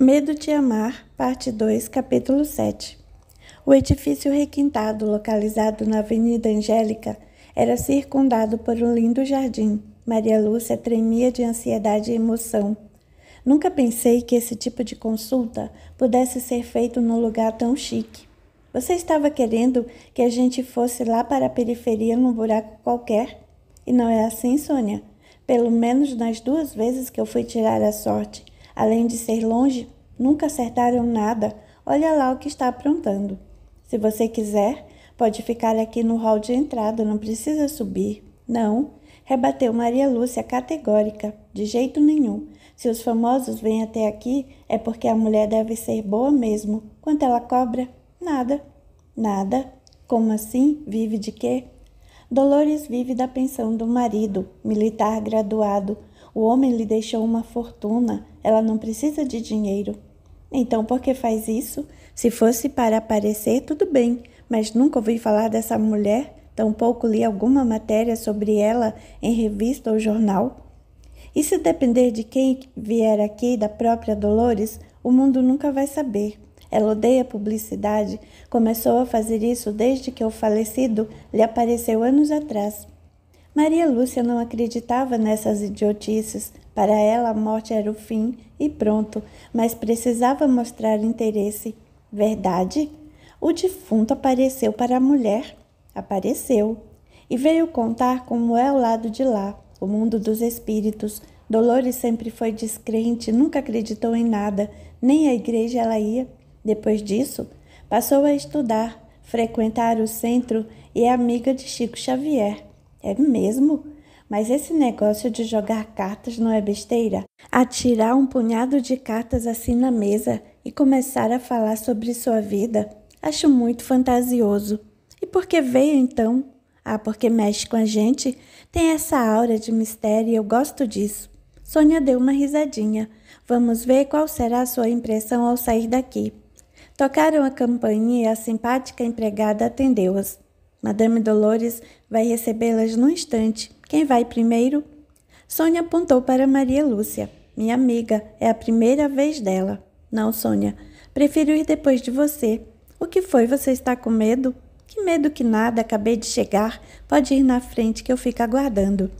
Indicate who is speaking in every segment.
Speaker 1: Medo de Amar, Parte 2, Capítulo 7 O edifício requintado, localizado na Avenida Angélica, era circundado por um lindo jardim. Maria Lúcia tremia de ansiedade e emoção. Nunca pensei que esse tipo de consulta pudesse ser feito num lugar tão chique. Você estava querendo que a gente fosse lá para a periferia num buraco qualquer? E não é assim, Sônia. Pelo menos nas duas vezes que eu fui tirar a sorte, Além de ser longe, nunca acertaram nada. Olha lá o que está aprontando. Se você quiser, pode ficar aqui no hall de entrada, não precisa subir. Não, rebateu Maria Lúcia categórica. De jeito nenhum. Se os famosos vêm até aqui, é porque a mulher deve ser boa mesmo. Quanto ela cobra? Nada. Nada? Como assim? Vive de quê? Dolores vive da pensão do marido, militar graduado, o homem lhe deixou uma fortuna, ela não precisa de dinheiro. Então, por que faz isso? Se fosse para aparecer, tudo bem, mas nunca ouvi falar dessa mulher, tampouco li alguma matéria sobre ela em revista ou jornal. E se depender de quem vier aqui, da própria Dolores, o mundo nunca vai saber. Ela odeia publicidade, começou a fazer isso desde que o falecido lhe apareceu anos atrás. Maria Lúcia não acreditava nessas idiotices. Para ela, a morte era o fim e pronto, mas precisava mostrar interesse. Verdade? O defunto apareceu para a mulher. Apareceu. E veio contar como é o lado de lá, o mundo dos espíritos. Dolores sempre foi descrente, nunca acreditou em nada, nem à igreja ela ia. Depois disso, passou a estudar, frequentar o centro e é amiga de Chico Xavier. É mesmo? Mas esse negócio de jogar cartas não é besteira? Atirar um punhado de cartas assim na mesa e começar a falar sobre sua vida? Acho muito fantasioso. E por que veio então? Ah, porque mexe com a gente? Tem essa aura de mistério e eu gosto disso. Sônia deu uma risadinha. Vamos ver qual será a sua impressão ao sair daqui. Tocaram a campainha e a simpática empregada atendeu-as. Madame Dolores Vai recebê-las no instante. Quem vai primeiro? Sônia apontou para Maria Lúcia. Minha amiga, é a primeira vez dela. Não, Sônia, prefiro ir depois de você. O que foi? Você está com medo? Que medo que nada, acabei de chegar. Pode ir na frente que eu fico aguardando.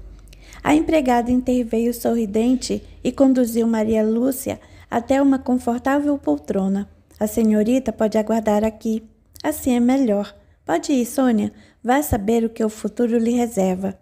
Speaker 1: A empregada interveio sorridente e conduziu Maria Lúcia até uma confortável poltrona. A senhorita pode aguardar aqui. Assim é melhor. Pode ir, Sônia. Vá saber o que o futuro lhe reserva.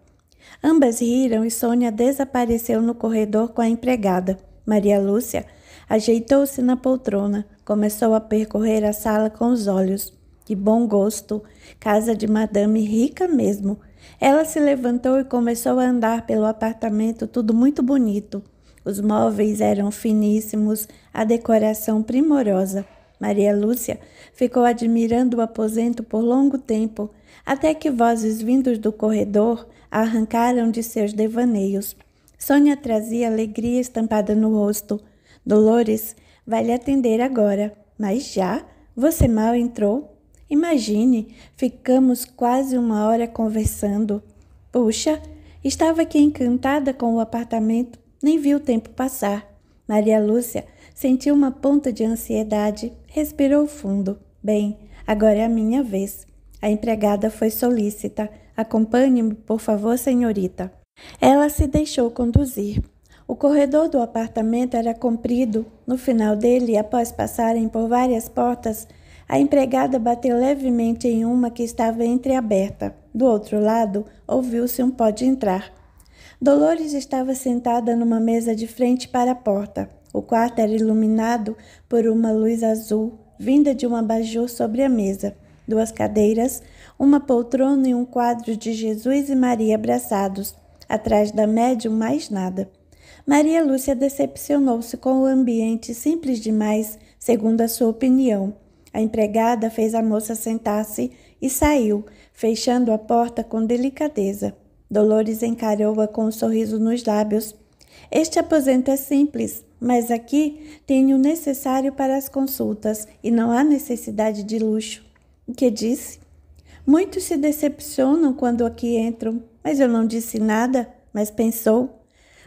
Speaker 1: Ambas riram e Sônia desapareceu no corredor com a empregada. Maria Lúcia ajeitou-se na poltrona, começou a percorrer a sala com os olhos. Que bom gosto, casa de madame rica mesmo. Ela se levantou e começou a andar pelo apartamento, tudo muito bonito. Os móveis eram finíssimos, a decoração primorosa. Maria Lúcia ficou admirando o aposento por longo tempo, até que vozes vindas do corredor a arrancaram de seus devaneios. Sônia trazia alegria estampada no rosto. Dolores vai lhe atender agora. Mas já? Você mal entrou? Imagine, ficamos quase uma hora conversando. Puxa, estava aqui encantada com o apartamento, nem vi o tempo passar. Maria Lúcia sentiu uma ponta de ansiedade, respirou fundo. Bem, agora é a minha vez. A empregada foi solícita. Acompanhe-me, por favor, senhorita. Ela se deixou conduzir. O corredor do apartamento era comprido. No final dele, após passarem por várias portas, a empregada bateu levemente em uma que estava entreaberta. Do outro lado, ouviu-se um pode entrar. Dolores estava sentada numa mesa de frente para a porta. O quarto era iluminado por uma luz azul vinda de um abajur sobre a mesa duas cadeiras, uma poltrona e um quadro de Jesus e Maria abraçados. Atrás da médium, mais nada. Maria Lúcia decepcionou-se com o ambiente simples demais, segundo a sua opinião. A empregada fez a moça sentar-se e saiu, fechando a porta com delicadeza. Dolores encarou-a com um sorriso nos lábios. Este aposento é simples, mas aqui tenho o necessário para as consultas e não há necessidade de luxo que disse. Muitos se decepcionam quando aqui entram, mas eu não disse nada, mas pensou.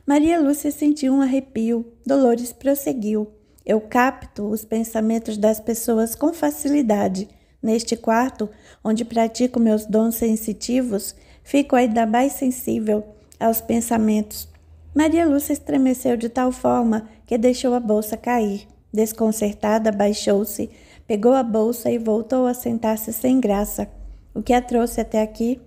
Speaker 1: Maria Lúcia sentiu um arrepio. Dolores prosseguiu. Eu capto os pensamentos das pessoas com facilidade. Neste quarto, onde pratico meus dons sensitivos, fico ainda mais sensível aos pensamentos. Maria Lúcia estremeceu de tal forma que deixou a bolsa cair. Desconcertada, baixou-se pegou a bolsa e voltou a sentar-se sem graça. O que a trouxe até aqui?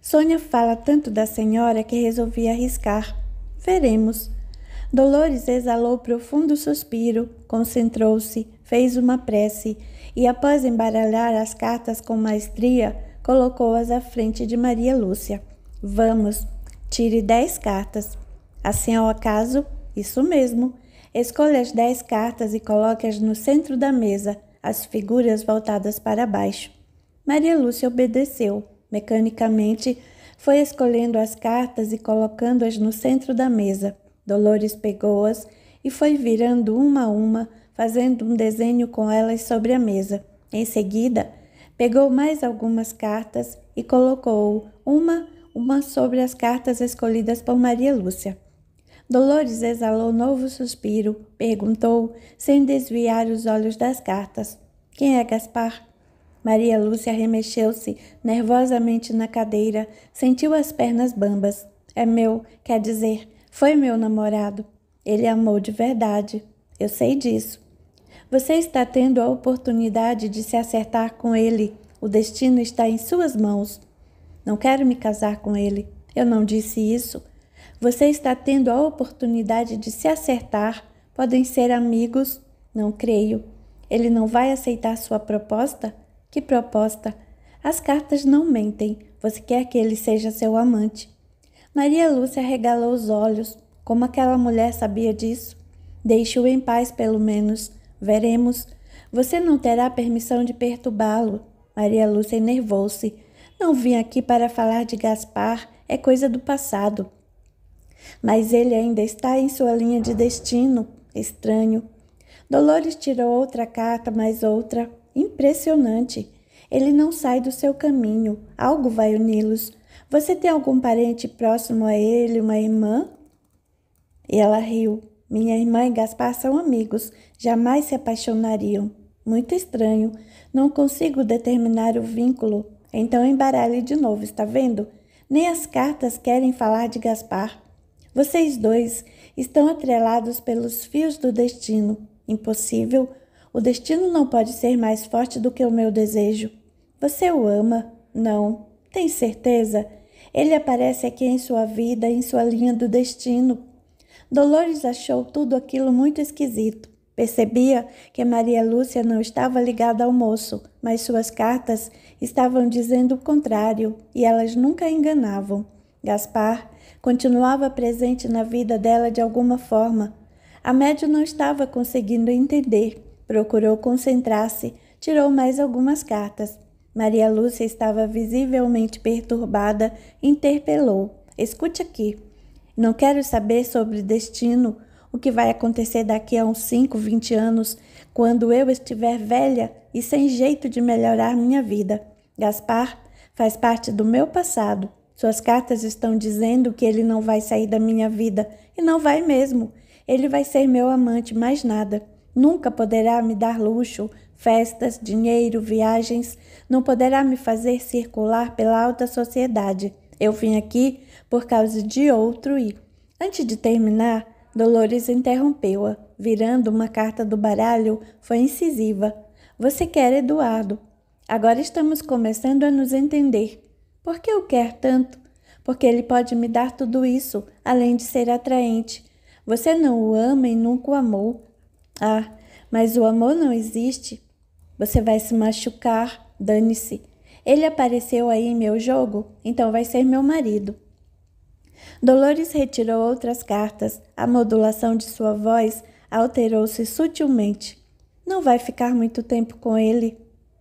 Speaker 1: Sônia fala tanto da senhora que resolvi arriscar. Veremos. Dolores exalou profundo suspiro, concentrou-se, fez uma prece e, após embaralhar as cartas com maestria, colocou-as à frente de Maria Lúcia. Vamos, tire dez cartas. Assim ao é acaso, isso mesmo. Escolha as dez cartas e coloque-as no centro da mesa, as figuras voltadas para baixo. Maria Lúcia obedeceu. Mecanicamente, foi escolhendo as cartas e colocando-as no centro da mesa. Dolores pegou-as e foi virando uma a uma, fazendo um desenho com elas sobre a mesa. Em seguida, pegou mais algumas cartas e colocou uma uma sobre as cartas escolhidas por Maria Lúcia. Dolores exalou novo suspiro, perguntou, sem desviar os olhos das cartas: Quem é Gaspar? Maria Lúcia remexeu-se nervosamente na cadeira, sentiu as pernas bambas. É meu, quer dizer, foi meu namorado. Ele amou de verdade. Eu sei disso. Você está tendo a oportunidade de se acertar com ele. O destino está em suas mãos. Não quero me casar com ele. Eu não disse isso. Você está tendo a oportunidade de se acertar, podem ser amigos? Não creio. Ele não vai aceitar sua proposta? Que proposta? As cartas não mentem. Você quer que ele seja seu amante. Maria Lúcia regalou os olhos. Como aquela mulher sabia disso? Deixe-o em paz, pelo menos. Veremos. Você não terá permissão de perturbá-lo. Maria Lúcia enervou-se. Não vim aqui para falar de Gaspar, é coisa do passado mas ele ainda está em sua linha de destino. Estranho. Dolores tirou outra carta, mais outra. Impressionante. Ele não sai do seu caminho. Algo vai uni-los. Você tem algum parente próximo a ele, uma irmã? E ela riu. Minha irmã e Gaspar são amigos. Jamais se apaixonariam. Muito estranho. Não consigo determinar o vínculo. Então embaralhe de novo, está vendo? Nem as cartas querem falar de Gaspar. Vocês dois estão atrelados pelos fios do destino. Impossível. O destino não pode ser mais forte do que o meu desejo. Você o ama? Não. Tem certeza? Ele aparece aqui em sua vida, em sua linha do destino. Dolores achou tudo aquilo muito esquisito. Percebia que Maria Lúcia não estava ligada ao moço, mas suas cartas estavam dizendo o contrário e elas nunca enganavam. Gaspar continuava presente na vida dela de alguma forma. A médio não estava conseguindo entender, procurou concentrar-se, tirou mais algumas cartas. Maria Lúcia estava visivelmente perturbada, interpelou: Escute aqui. Não quero saber sobre destino, o que vai acontecer daqui a uns 5, 20 anos, quando eu estiver velha e sem jeito de melhorar minha vida. Gaspar faz parte do meu passado. Suas cartas estão dizendo que ele não vai sair da minha vida, e não vai mesmo. Ele vai ser meu amante, mais nada. Nunca poderá me dar luxo, festas, dinheiro, viagens, não poderá me fazer circular pela alta sociedade. Eu vim aqui por causa de outro e. Antes de terminar, Dolores interrompeu-a, virando uma carta do baralho, foi incisiva. Você quer Eduardo. Agora estamos começando a nos entender. Por que o quer tanto? Porque ele pode me dar tudo isso, além de ser atraente. Você não o ama e nunca o amou. Ah, mas o amor não existe. Você vai se machucar, dane-se. Ele apareceu aí em meu jogo, então vai ser meu marido. Dolores retirou outras cartas. A modulação de sua voz alterou-se sutilmente. Não vai ficar muito tempo com ele.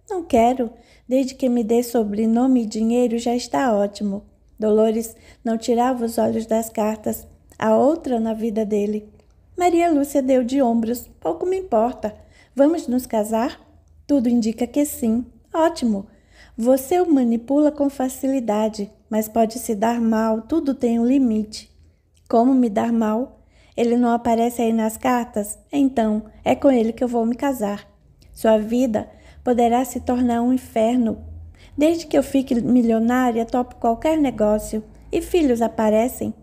Speaker 1: Não quero. Desde que me dê sobrenome e dinheiro, já está ótimo. Dolores não tirava os olhos das cartas, a outra na vida dele. Maria Lúcia deu de ombros. Pouco me importa. Vamos nos casar? Tudo indica que sim. Ótimo. Você o manipula com facilidade, mas pode se dar mal, tudo tem um limite. Como me dar mal? Ele não aparece aí nas cartas? Então, é com ele que eu vou me casar. Sua vida poderá se tornar um inferno. Desde que eu fique milionária, topo qualquer negócio. E filhos aparecem.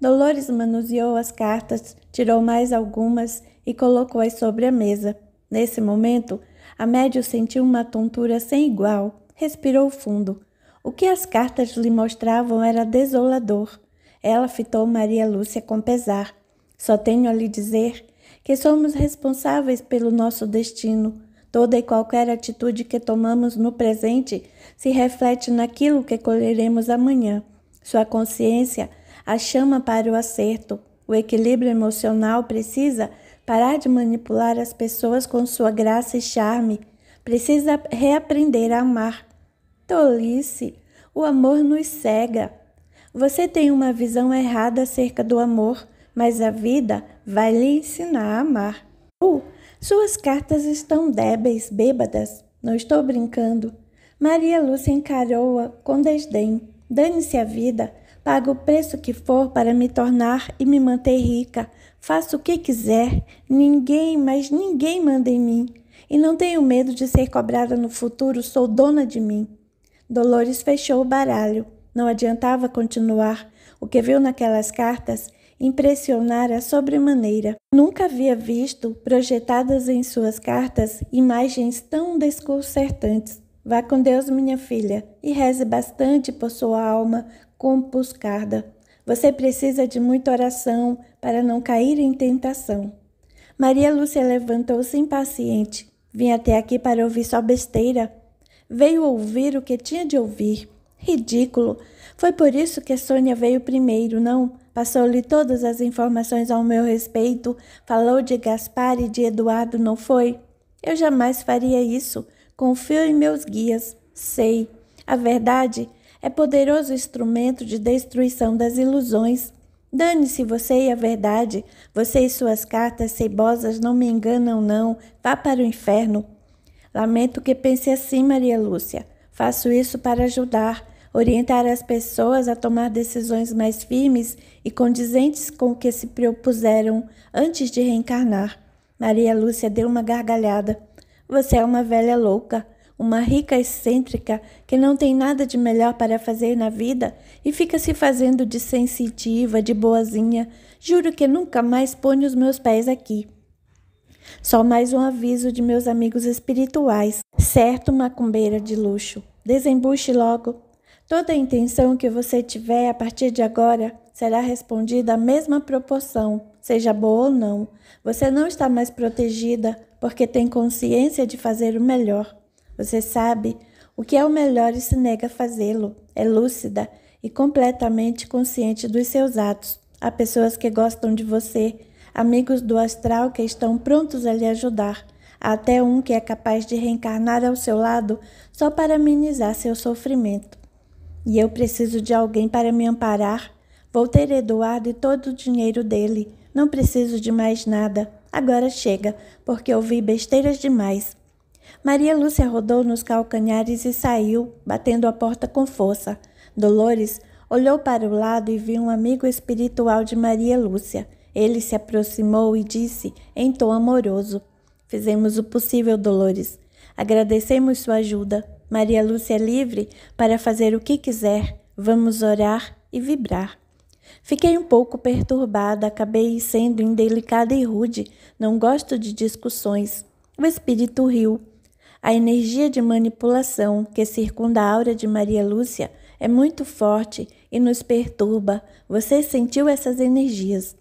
Speaker 1: Dolores manuseou as cartas, tirou mais algumas e colocou-as sobre a mesa. Nesse momento, a média sentiu uma tontura sem igual, respirou fundo. O que as cartas lhe mostravam era desolador. Ela fitou Maria Lúcia com pesar. Só tenho a lhe dizer que somos responsáveis pelo nosso destino. Toda e qualquer atitude que tomamos no presente se reflete naquilo que colheremos amanhã. Sua consciência a chama para o acerto. O equilíbrio emocional precisa parar de manipular as pessoas com sua graça e charme. Precisa reaprender a amar. Tolice! O amor nos cega. Você tem uma visão errada acerca do amor, mas a vida vai lhe ensinar a amar. Uh, suas cartas estão débeis, bêbadas. Não estou brincando. Maria Lúcia encarou-a com desdém. Dane-se a vida. Pago o preço que for para me tornar e me manter rica. Faço o que quiser. Ninguém, mas ninguém manda em mim. E não tenho medo de ser cobrada no futuro. Sou dona de mim. Dolores fechou o baralho. Não adiantava continuar. O que viu naquelas cartas impressionara sobremaneira. Nunca havia visto projetadas em suas cartas imagens tão desconcertantes. Vá com Deus, minha filha, e reze bastante por sua alma compuscada. Você precisa de muita oração para não cair em tentação. Maria Lúcia levantou-se impaciente. Vim até aqui para ouvir só besteira. Veio ouvir o que tinha de ouvir. Ridículo. Foi por isso que Sônia veio primeiro, não? Passou-lhe todas as informações ao meu respeito, falou de Gaspar e de Eduardo, não foi? Eu jamais faria isso. Confio em meus guias. Sei. A verdade é poderoso instrumento de destruição das ilusões. Dane-se você e a verdade. Você e suas cartas ceibosas não me enganam, não. Vá para o inferno. Lamento que pense assim, Maria Lúcia. Faço isso para ajudar orientar as pessoas a tomar decisões mais firmes e condizentes com o que se propuseram antes de reencarnar. Maria Lúcia deu uma gargalhada. Você é uma velha louca, uma rica excêntrica que não tem nada de melhor para fazer na vida e fica se fazendo de sensitiva, de boazinha. Juro que nunca mais ponho os meus pés aqui. Só mais um aviso de meus amigos espirituais. Certo, macumbeira de luxo. Desembuche logo. Toda intenção que você tiver a partir de agora será respondida à mesma proporção, seja boa ou não. Você não está mais protegida porque tem consciência de fazer o melhor. Você sabe o que é o melhor e se nega a fazê-lo. É lúcida e completamente consciente dos seus atos. Há pessoas que gostam de você, amigos do astral que estão prontos a lhe ajudar. Há até um que é capaz de reencarnar ao seu lado só para amenizar seu sofrimento e eu preciso de alguém para me amparar. Vou ter Eduardo e todo o dinheiro dele. Não preciso de mais nada. Agora chega, porque ouvi besteiras demais. Maria Lúcia rodou nos calcanhares e saiu, batendo a porta com força. Dolores olhou para o lado e viu um amigo espiritual de Maria Lúcia. Ele se aproximou e disse, em tom amoroso: Fizemos o possível, Dolores. Agradecemos sua ajuda. Maria Lúcia é livre para fazer o que quiser. Vamos orar e vibrar. Fiquei um pouco perturbada, acabei sendo indelicada e rude. Não gosto de discussões. O espírito riu. A energia de manipulação que circunda a aura de Maria Lúcia é muito forte e nos perturba. Você sentiu essas energias.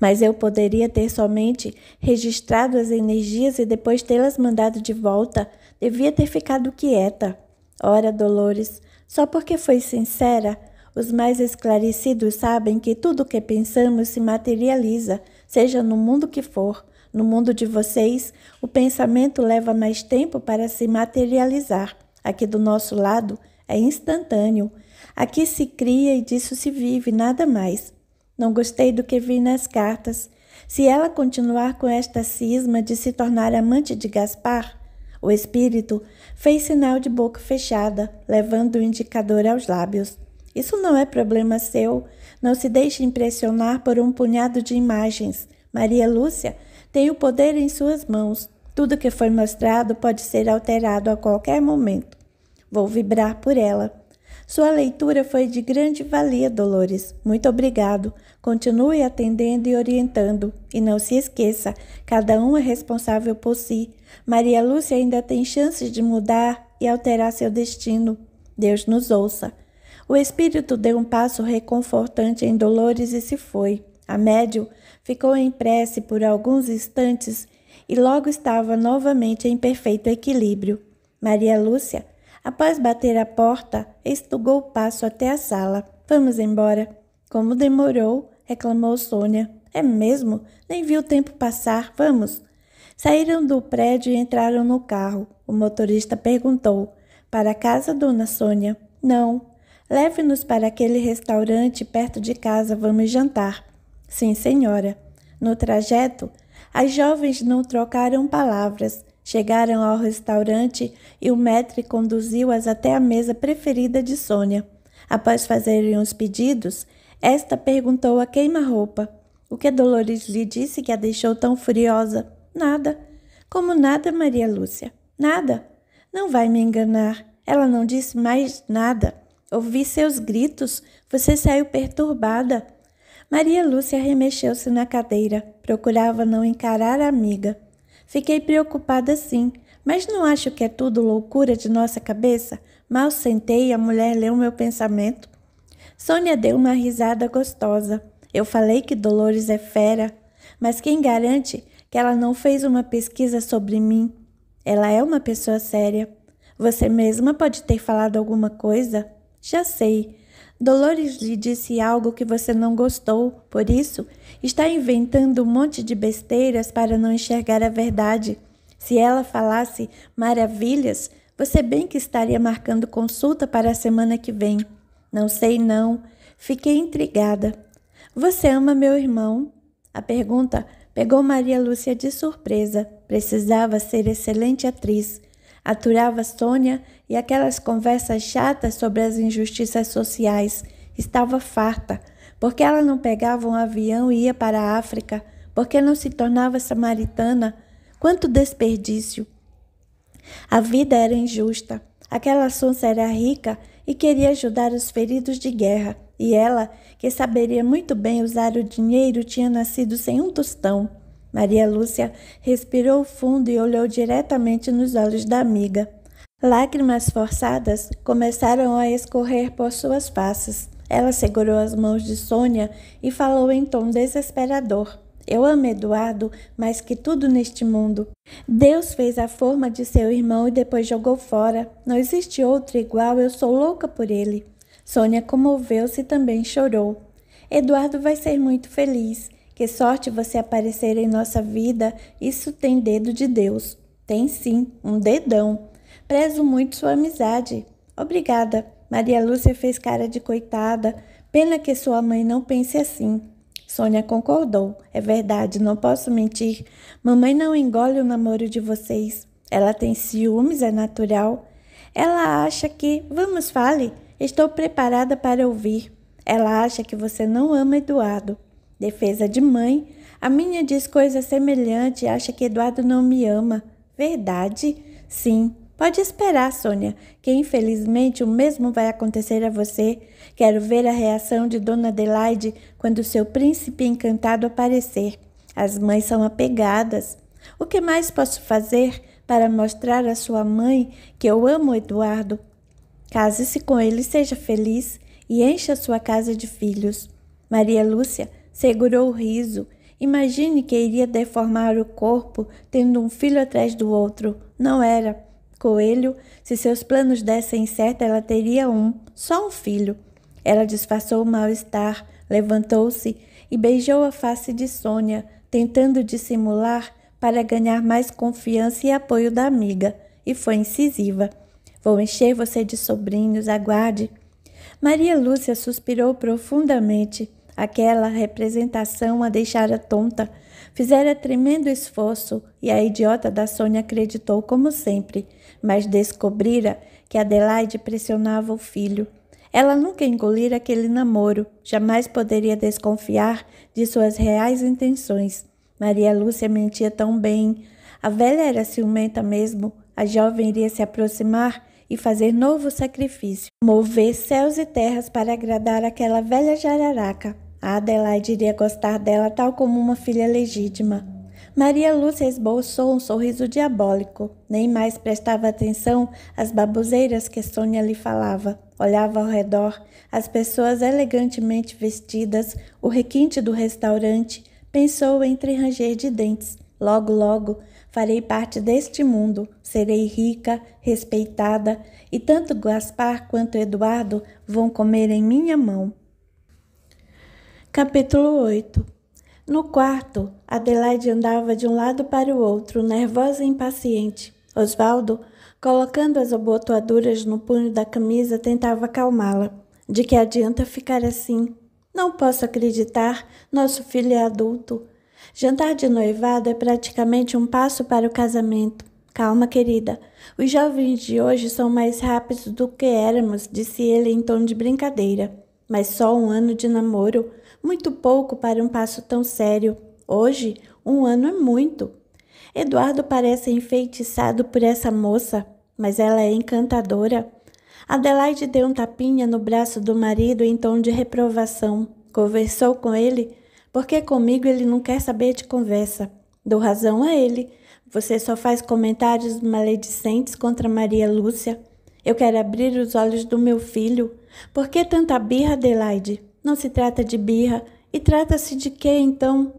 Speaker 1: Mas eu poderia ter somente registrado as energias e depois tê-las mandado de volta Devia ter ficado quieta. Ora, Dolores, só porque foi sincera, os mais esclarecidos sabem que tudo o que pensamos se materializa, seja no mundo que for. No mundo de vocês, o pensamento leva mais tempo para se materializar. Aqui do nosso lado, é instantâneo. Aqui se cria e disso se vive, nada mais. Não gostei do que vi nas cartas. Se ela continuar com esta cisma de se tornar amante de Gaspar, o espírito fez sinal de boca fechada, levando o indicador aos lábios. Isso não é problema seu. Não se deixe impressionar por um punhado de imagens. Maria Lúcia tem o poder em suas mãos. Tudo que foi mostrado pode ser alterado a qualquer momento. Vou vibrar por ela. Sua leitura foi de grande valia, Dolores. Muito obrigado. Continue atendendo e orientando. E não se esqueça, cada um é responsável por si. Maria Lúcia ainda tem chances de mudar e alterar seu destino. Deus nos ouça. O espírito deu um passo reconfortante em Dolores e se foi. A médium ficou em prece por alguns instantes e logo estava novamente em perfeito equilíbrio. Maria Lúcia Após bater a porta, estugou o passo até a sala. Vamos embora. Como demorou, reclamou Sônia. É mesmo? Nem vi o tempo passar. Vamos. Saíram do prédio e entraram no carro. O motorista perguntou: Para casa, dona Sônia? Não. Leve-nos para aquele restaurante perto de casa. Vamos jantar. Sim, senhora. No trajeto, as jovens não trocaram palavras. Chegaram ao restaurante e o maître conduziu-as até a mesa preferida de Sônia. Após fazerem os pedidos, esta perguntou a queima-roupa. O que Dolores lhe disse que a deixou tão furiosa? Nada. Como nada, Maria Lúcia? Nada. Não vai me enganar. Ela não disse mais nada. Ouvi seus gritos. Você saiu perturbada. Maria Lúcia remexeu-se na cadeira. Procurava não encarar a amiga. Fiquei preocupada sim, mas não acho que é tudo loucura de nossa cabeça? Mal sentei e a mulher leu meu pensamento. Sônia deu uma risada gostosa. Eu falei que Dolores é fera, mas quem garante que ela não fez uma pesquisa sobre mim? Ela é uma pessoa séria. Você mesma pode ter falado alguma coisa? Já sei. Dolores lhe disse algo que você não gostou, por isso está inventando um monte de besteiras para não enxergar a verdade. Se ela falasse maravilhas, você bem que estaria marcando consulta para a semana que vem. Não sei, não. Fiquei intrigada. Você ama meu irmão? A pergunta pegou Maria Lúcia de surpresa. Precisava ser excelente atriz. Aturava Sônia e aquelas conversas chatas sobre as injustiças sociais. Estava farta. Por que ela não pegava um avião e ia para a África? Por que não se tornava samaritana? Quanto desperdício! A vida era injusta. Aquela sonsa era rica e queria ajudar os feridos de guerra. E ela, que saberia muito bem usar o dinheiro, tinha nascido sem um tostão. Maria Lúcia respirou fundo e olhou diretamente nos olhos da amiga. Lágrimas forçadas começaram a escorrer por suas faces. Ela segurou as mãos de Sônia e falou em tom desesperador. Eu amo Eduardo mais que tudo neste mundo. Deus fez a forma de seu irmão e depois jogou fora. Não existe outro igual, eu sou louca por ele. Sônia comoveu-se e também chorou. Eduardo vai ser muito feliz. Que sorte você aparecer em nossa vida. Isso tem dedo de Deus. Tem sim, um dedão. Prezo muito sua amizade. Obrigada. Maria Lúcia fez cara de coitada. Pena que sua mãe não pense assim. Sônia concordou. É verdade, não posso mentir. Mamãe não engole o namoro de vocês. Ela tem ciúmes, é natural. Ela acha que. Vamos, fale. Estou preparada para ouvir. Ela acha que você não ama Eduardo. Defesa de mãe. A minha diz coisa semelhante e acha que Eduardo não me ama. Verdade? Sim, Pode esperar, Sônia, que infelizmente o mesmo vai acontecer a você. Quero ver a reação de Dona Adelaide quando seu príncipe encantado aparecer. As mães são apegadas. O que mais posso fazer para mostrar à sua mãe que eu amo Eduardo? Case-se com ele, seja feliz e encha sua casa de filhos. Maria Lúcia segurou o riso. Imagine que iria deformar o corpo tendo um filho atrás do outro. Não era. Coelho, se seus planos dessem certo, ela teria um, só um filho. Ela disfarçou o mal-estar, levantou-se e beijou a face de Sônia, tentando dissimular para ganhar mais confiança e apoio da amiga, e foi incisiva. Vou encher você de sobrinhos, aguarde. Maria Lúcia suspirou profundamente. Aquela representação a deixara tonta. Fizera tremendo esforço e a idiota da Sônia acreditou como sempre mas descobrira que Adelaide pressionava o filho. Ela nunca engolira aquele namoro, jamais poderia desconfiar de suas reais intenções. Maria Lúcia mentia tão bem. A velha era ciumenta mesmo, a jovem iria se aproximar e fazer novo sacrifício, mover céus e terras para agradar aquela velha jararaca. A Adelaide iria gostar dela tal como uma filha legítima. Maria Lúcia esboçou um sorriso diabólico. Nem mais prestava atenção às baboseiras que Sônia lhe falava. Olhava ao redor, as pessoas elegantemente vestidas, o requinte do restaurante. Pensou entre ranger de dentes. Logo, logo, farei parte deste mundo. Serei rica, respeitada, e tanto Gaspar quanto Eduardo vão comer em minha mão. Capítulo 8 no quarto, Adelaide andava de um lado para o outro, nervosa e impaciente. Osvaldo, colocando as abotoaduras no punho da camisa, tentava acalmá-la. De que adianta ficar assim? Não posso acreditar, nosso filho é adulto. Jantar de noivado é praticamente um passo para o casamento. Calma, querida. Os jovens de hoje são mais rápidos do que éramos, disse ele em tom de brincadeira. Mas só um ano de namoro. Muito pouco para um passo tão sério. Hoje, um ano é muito. Eduardo parece enfeitiçado por essa moça, mas ela é encantadora. Adelaide deu um tapinha no braço do marido em tom de reprovação. Conversou com ele, porque comigo ele não quer saber de conversa. Dou razão a ele. Você só faz comentários maledicentes contra Maria Lúcia. Eu quero abrir os olhos do meu filho. Por que tanta birra, Adelaide? Não se trata de birra. E trata-se de quê então?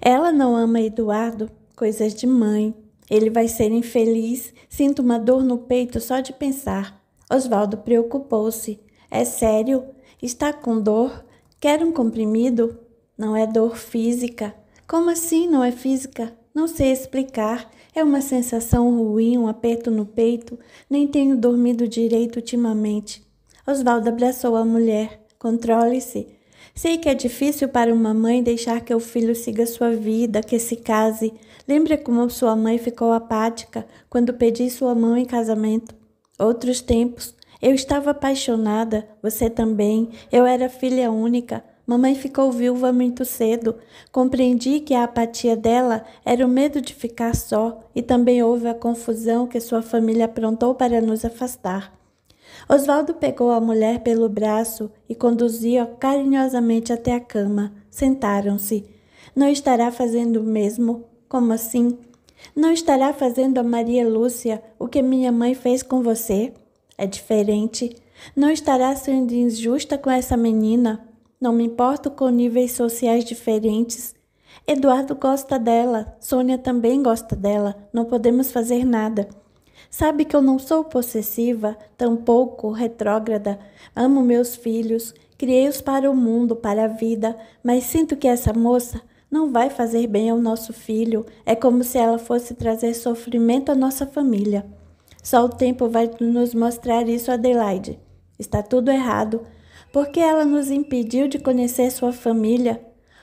Speaker 1: Ela não ama Eduardo, coisas de mãe. Ele vai ser infeliz. Sinto uma dor no peito só de pensar. Oswaldo preocupou-se. É sério? Está com dor? Quer um comprimido? Não é dor física. Como assim não é física? Não sei explicar. É uma sensação ruim, um aperto no peito. Nem tenho dormido direito ultimamente. Oswaldo abraçou a mulher. Controle-se. Sei que é difícil para uma mãe deixar que o filho siga sua vida, que se case. lembre como sua mãe ficou apática quando pedi sua mão em casamento? Outros tempos. Eu estava apaixonada, você também. Eu era filha única. Mamãe ficou viúva muito cedo. Compreendi que a apatia dela era o medo de ficar só, e também houve a confusão que sua família aprontou para nos afastar. Oswaldo pegou a mulher pelo braço e conduziu-a carinhosamente até a cama. Sentaram-se. Não estará fazendo o mesmo? Como assim? Não estará fazendo a Maria Lúcia o que minha mãe fez com você? É diferente. Não estará sendo injusta com essa menina? Não me importo com níveis sociais diferentes. Eduardo gosta dela, Sônia também gosta dela, não podemos fazer nada. Sabe que eu não sou possessiva, tampouco retrógrada. Amo meus filhos, criei-os para o mundo, para a vida, mas sinto que essa moça não vai fazer bem ao nosso filho. É como se ela fosse trazer sofrimento à nossa família. Só o tempo vai nos mostrar isso, Adelaide. Está tudo errado. Porque ela nos impediu de conhecer sua família.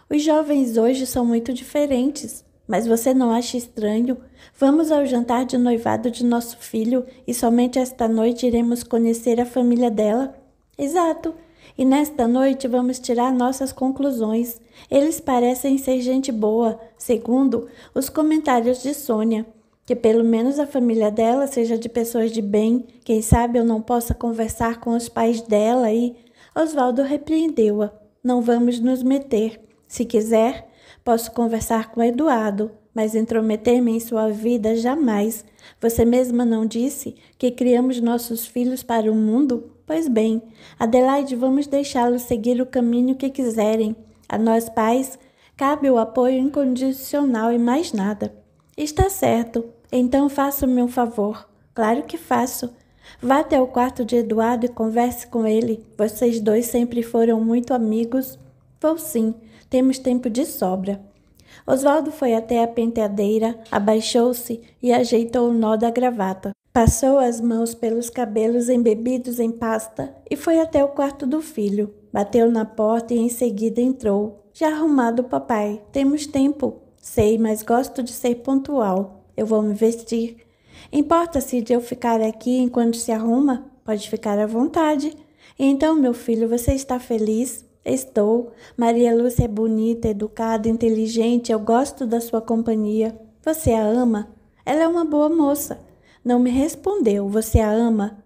Speaker 1: Os jovens hoje são muito diferentes, mas você não acha estranho Vamos ao jantar de noivado de nosso filho e somente esta noite iremos conhecer a família dela? Exato. E nesta noite vamos tirar nossas conclusões. Eles parecem ser gente boa, segundo os comentários de Sônia. Que pelo menos a família dela seja de pessoas de bem. Quem sabe eu não possa conversar com os pais dela e. Oswaldo repreendeu-a. Não vamos nos meter. Se quiser, posso conversar com Eduardo mas intrometer-me em sua vida jamais. Você mesma não disse que criamos nossos filhos para o mundo? Pois bem, Adelaide, vamos deixá-los seguir o caminho que quiserem. A nós, pais, cabe o apoio incondicional e mais nada. Está certo, então faça-me um favor. Claro que faço. Vá até o quarto de Eduardo e converse com ele. Vocês dois sempre foram muito amigos. Vou sim, temos tempo de sobra. Oswaldo foi até a penteadeira, abaixou-se e ajeitou o nó da gravata. Passou as mãos pelos cabelos embebidos em pasta e foi até o quarto do filho. Bateu na porta e em seguida entrou. Já arrumado, papai. Temos tempo. Sei, mas gosto de ser pontual. Eu vou me vestir. Importa-se de eu ficar aqui enquanto se arruma? Pode ficar à vontade. Então, meu filho, você está feliz? Estou. Maria Lúcia é bonita, educada, inteligente. Eu gosto da sua companhia. Você a ama? Ela é uma boa moça. Não me respondeu. Você a ama?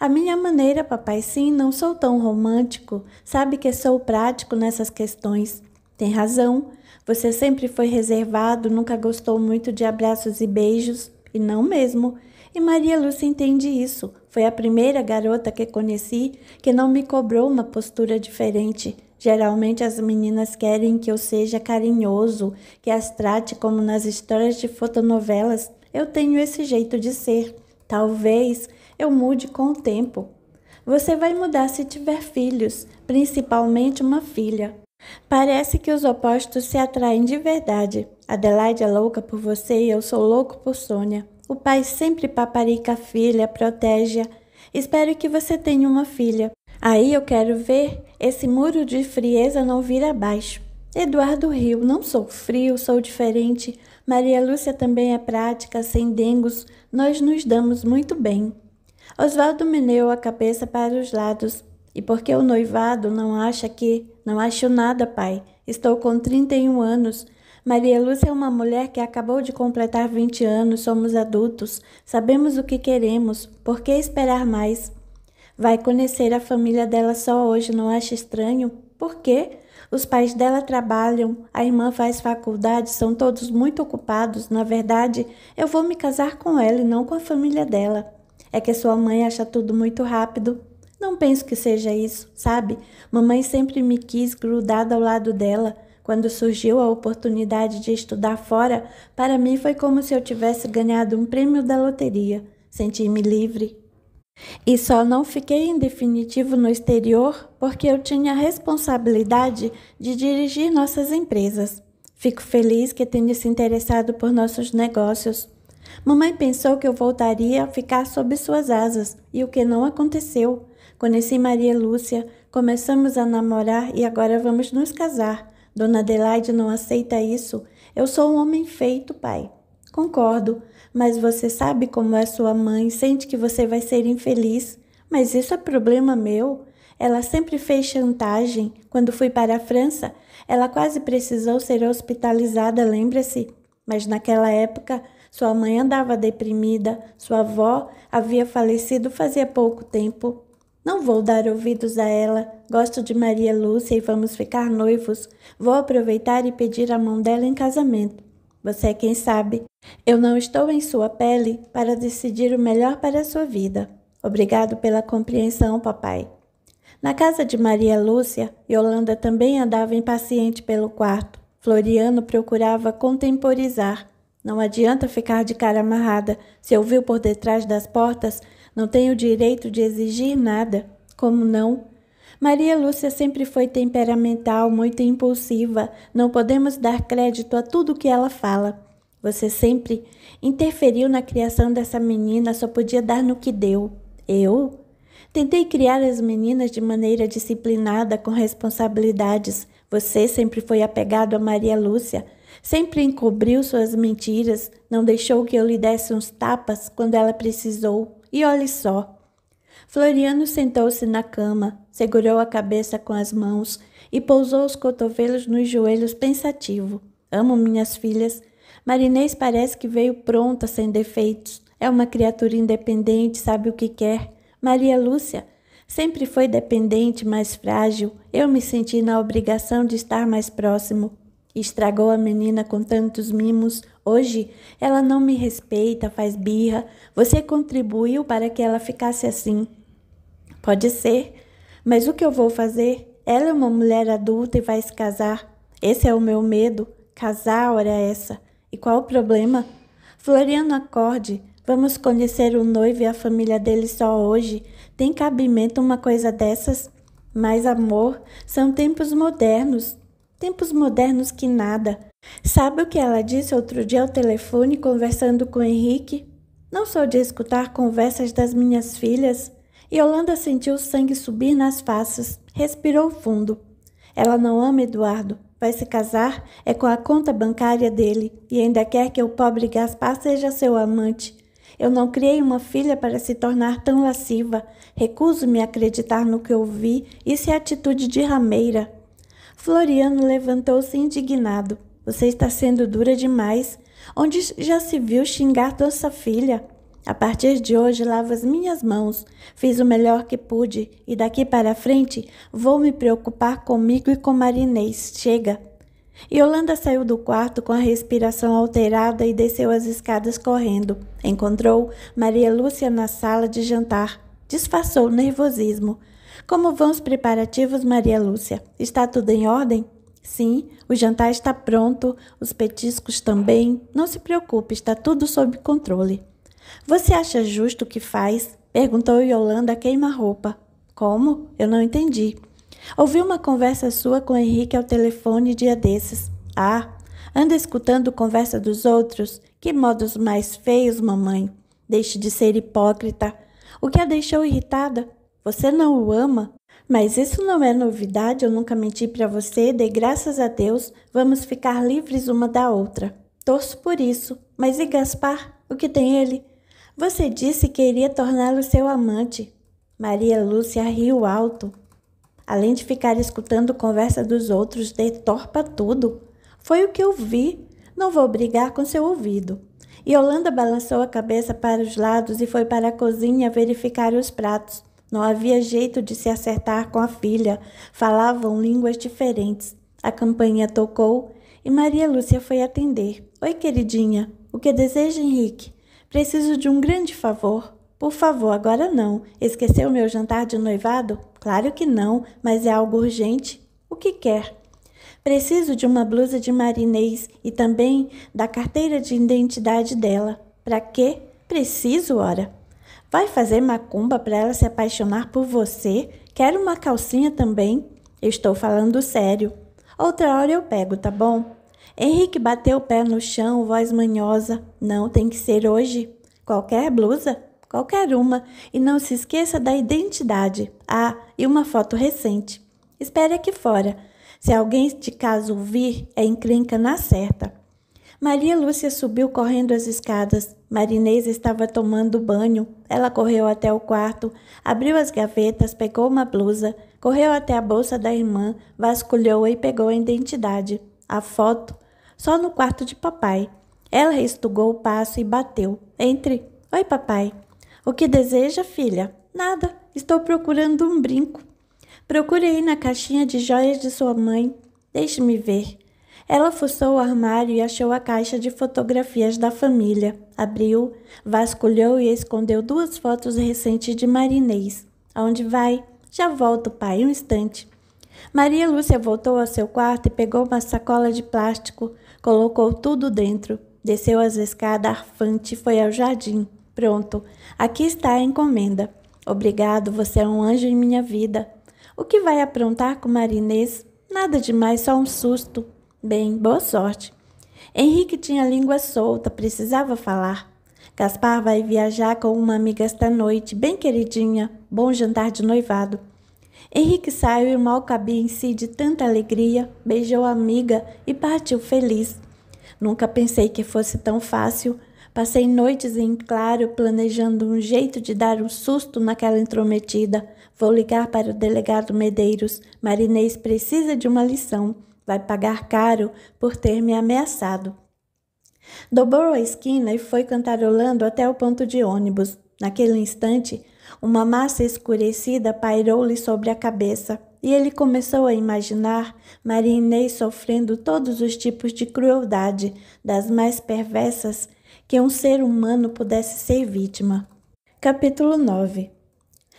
Speaker 1: A minha maneira, papai, sim, não sou tão romântico. Sabe que sou prático nessas questões. Tem razão. Você sempre foi reservado, nunca gostou muito de abraços e beijos. E não mesmo. E Maria Lúcia entende isso. Foi a primeira garota que conheci que não me cobrou uma postura diferente. Geralmente as meninas querem que eu seja carinhoso, que as trate como nas histórias de fotonovelas. Eu tenho esse jeito de ser. Talvez eu mude com o tempo. Você vai mudar se tiver filhos, principalmente uma filha. Parece que os opostos se atraem de verdade. Adelaide é louca por você e eu sou louco por Sônia. O pai sempre paparica a filha, protege-a. Espero que você tenha uma filha. Aí eu quero ver esse muro de frieza não vir abaixo. Eduardo riu, não sou frio, sou diferente. Maria Lúcia também é prática, sem dengos, nós nos damos muito bem. Oswaldo meneou a cabeça para os lados. E por que o noivado não acha que. Não acho nada, pai. Estou com 31 anos Maria Lúcia é uma mulher que acabou de completar 20 anos, somos adultos, sabemos o que queremos, por que esperar mais? Vai conhecer a família dela só hoje, não acha estranho? Por quê? Os pais dela trabalham, a irmã faz faculdade, são todos muito ocupados. Na verdade, eu vou me casar com ela e não com a família dela. É que sua mãe acha tudo muito rápido. Não penso que seja isso, sabe? Mamãe sempre me quis grudada ao lado dela. Quando surgiu a oportunidade de estudar fora, para mim foi como se eu tivesse ganhado um prêmio da loteria. Senti-me livre. E só não fiquei em definitivo no exterior porque eu tinha a responsabilidade de dirigir nossas empresas. Fico feliz que tenha se interessado por nossos negócios. Mamãe pensou que eu voltaria a ficar sob suas asas, e o que não aconteceu. Conheci Maria Lúcia, começamos a namorar e agora vamos nos casar. Dona Adelaide não aceita isso. Eu sou um homem feito, pai. Concordo, mas você sabe como é sua mãe, sente que você vai ser infeliz. Mas isso é problema meu. Ela sempre fez chantagem. Quando fui para a França, ela quase precisou ser hospitalizada, lembra-se? Mas naquela época, sua mãe andava deprimida, sua avó havia falecido fazia pouco tempo. Não vou dar ouvidos a ela. Gosto de Maria Lúcia e vamos ficar noivos. Vou aproveitar e pedir a mão dela em casamento. Você é quem sabe. Eu não estou em sua pele para decidir o melhor para a sua vida. Obrigado pela compreensão, papai. Na casa de Maria Lúcia, Yolanda também andava impaciente pelo quarto. Floriano procurava contemporizar. Não adianta ficar de cara amarrada. Se ouviu por detrás das portas, não tenho direito de exigir nada. Como não? Maria Lúcia sempre foi temperamental, muito impulsiva. Não podemos dar crédito a tudo que ela fala. Você sempre interferiu na criação dessa menina, só podia dar no que deu. Eu? Tentei criar as meninas de maneira disciplinada, com responsabilidades. Você sempre foi apegado a Maria Lúcia. Sempre encobriu suas mentiras, não deixou que eu lhe desse uns tapas quando ela precisou. E olhe só. Floriano sentou-se na cama, segurou a cabeça com as mãos e pousou os cotovelos nos joelhos pensativo. Amo minhas filhas. Marinês parece que veio pronta, sem defeitos. É uma criatura independente, sabe o que quer. Maria Lúcia sempre foi dependente, mais frágil. Eu me senti na obrigação de estar mais próximo. Estragou a menina com tantos mimos. Hoje ela não me respeita, faz birra. Você contribuiu para que ela ficasse assim. Pode ser, mas o que eu vou fazer? Ela é uma mulher adulta e vai se casar. Esse é o meu medo. Casar, hora é essa. E qual o problema? Floriano, acorde. Vamos conhecer o noivo e a família dele só hoje. Tem cabimento uma coisa dessas? Mas, amor, são tempos modernos. Tempos modernos que nada. Sabe o que ela disse outro dia ao telefone conversando com Henrique? Não sou de escutar conversas das minhas filhas. E Holanda sentiu o sangue subir nas faces, respirou fundo. Ela não ama Eduardo, vai se casar, é com a conta bancária dele e ainda quer que o pobre Gaspar seja seu amante. Eu não criei uma filha para se tornar tão lasciva. Recuso-me a acreditar no que ouvi, isso é atitude de rameira. Floriano levantou-se indignado. Você está sendo dura demais. Onde já se viu xingar nossa filha? A partir de hoje, lavo as minhas mãos. Fiz o melhor que pude e daqui para frente vou me preocupar comigo e com Marinês. Chega! Yolanda saiu do quarto com a respiração alterada e desceu as escadas correndo. Encontrou Maria Lúcia na sala de jantar. Disfarçou o nervosismo. Como vão os preparativos, Maria Lúcia? Está tudo em ordem? Sim, o jantar está pronto, os petiscos também. Não se preocupe, está tudo sob controle. Você acha justo o que faz? Perguntou Yolanda queima-roupa. Como? Eu não entendi. Ouvi uma conversa sua com Henrique ao telefone dia desses. Ah, anda escutando conversa dos outros? Que modos mais feios, mamãe. Deixe de ser hipócrita. O que a deixou irritada você não o ama? Mas isso não é novidade, eu nunca menti para você, de graças a Deus, vamos ficar livres uma da outra. Torço por isso. Mas e Gaspar? O que tem ele? Você disse que iria torná-lo seu amante. Maria Lúcia riu alto. Além de ficar escutando conversa dos outros, detorpa tudo. Foi o que eu vi. Não vou brigar com seu ouvido. E Holanda balançou a cabeça para os lados e foi para a cozinha verificar os pratos. Não havia jeito de se acertar com a filha. Falavam línguas diferentes. A campainha tocou e Maria Lúcia foi atender. Oi, queridinha. O que deseja, Henrique? Preciso de um grande favor. Por favor, agora não. Esqueceu meu jantar de noivado? Claro que não, mas é algo urgente. O que quer? Preciso de uma blusa de marinês e também da carteira de identidade dela. Para quê? Preciso, ora. Vai fazer macumba para ela se apaixonar por você? Quer uma calcinha também? Estou falando sério. Outra hora eu pego, tá bom? Henrique bateu o pé no chão, voz manhosa. Não tem que ser hoje. Qualquer blusa, qualquer uma. E não se esqueça da identidade. Ah, e uma foto recente. Espere aqui fora. Se alguém de casa ouvir, é encrenca na certa. Maria Lúcia subiu correndo as escadas. Marinês estava tomando banho. Ela correu até o quarto, abriu as gavetas, pegou uma blusa, correu até a bolsa da irmã, vasculhou e pegou a identidade. A foto, só no quarto de papai. Ela estugou o passo e bateu. Entre. Oi, papai. O que deseja, filha? Nada. Estou procurando um brinco. Procure aí na caixinha de joias de sua mãe. Deixe-me ver. Ela fuçou o armário e achou a caixa de fotografias da família. Abriu, vasculhou e escondeu duas fotos recentes de Marinês. Aonde vai? Já volto, pai, um instante. Maria Lúcia voltou ao seu quarto e pegou uma sacola de plástico, colocou tudo dentro, desceu as escadas arfante e foi ao jardim. Pronto, aqui está a encomenda. Obrigado, você é um anjo em minha vida. O que vai aprontar com Marinês? Nada demais, só um susto. Bem, boa sorte. Henrique tinha língua solta, precisava falar. Gaspar vai viajar com uma amiga esta noite, bem queridinha. Bom jantar de noivado. Henrique saiu e mal cabia em si de tanta alegria, beijou a amiga e partiu feliz. Nunca pensei que fosse tão fácil. Passei noites em claro planejando um jeito de dar um susto naquela intrometida. Vou ligar para o delegado Medeiros. Marinês precisa de uma lição vai pagar caro por ter me ameaçado. Dobrou a esquina e foi cantarolando até o ponto de ônibus. Naquele instante, uma massa escurecida pairou-lhe sobre a cabeça e ele começou a imaginar Maria Inês sofrendo todos os tipos de crueldade, das mais perversas, que um ser humano pudesse ser vítima. Capítulo 9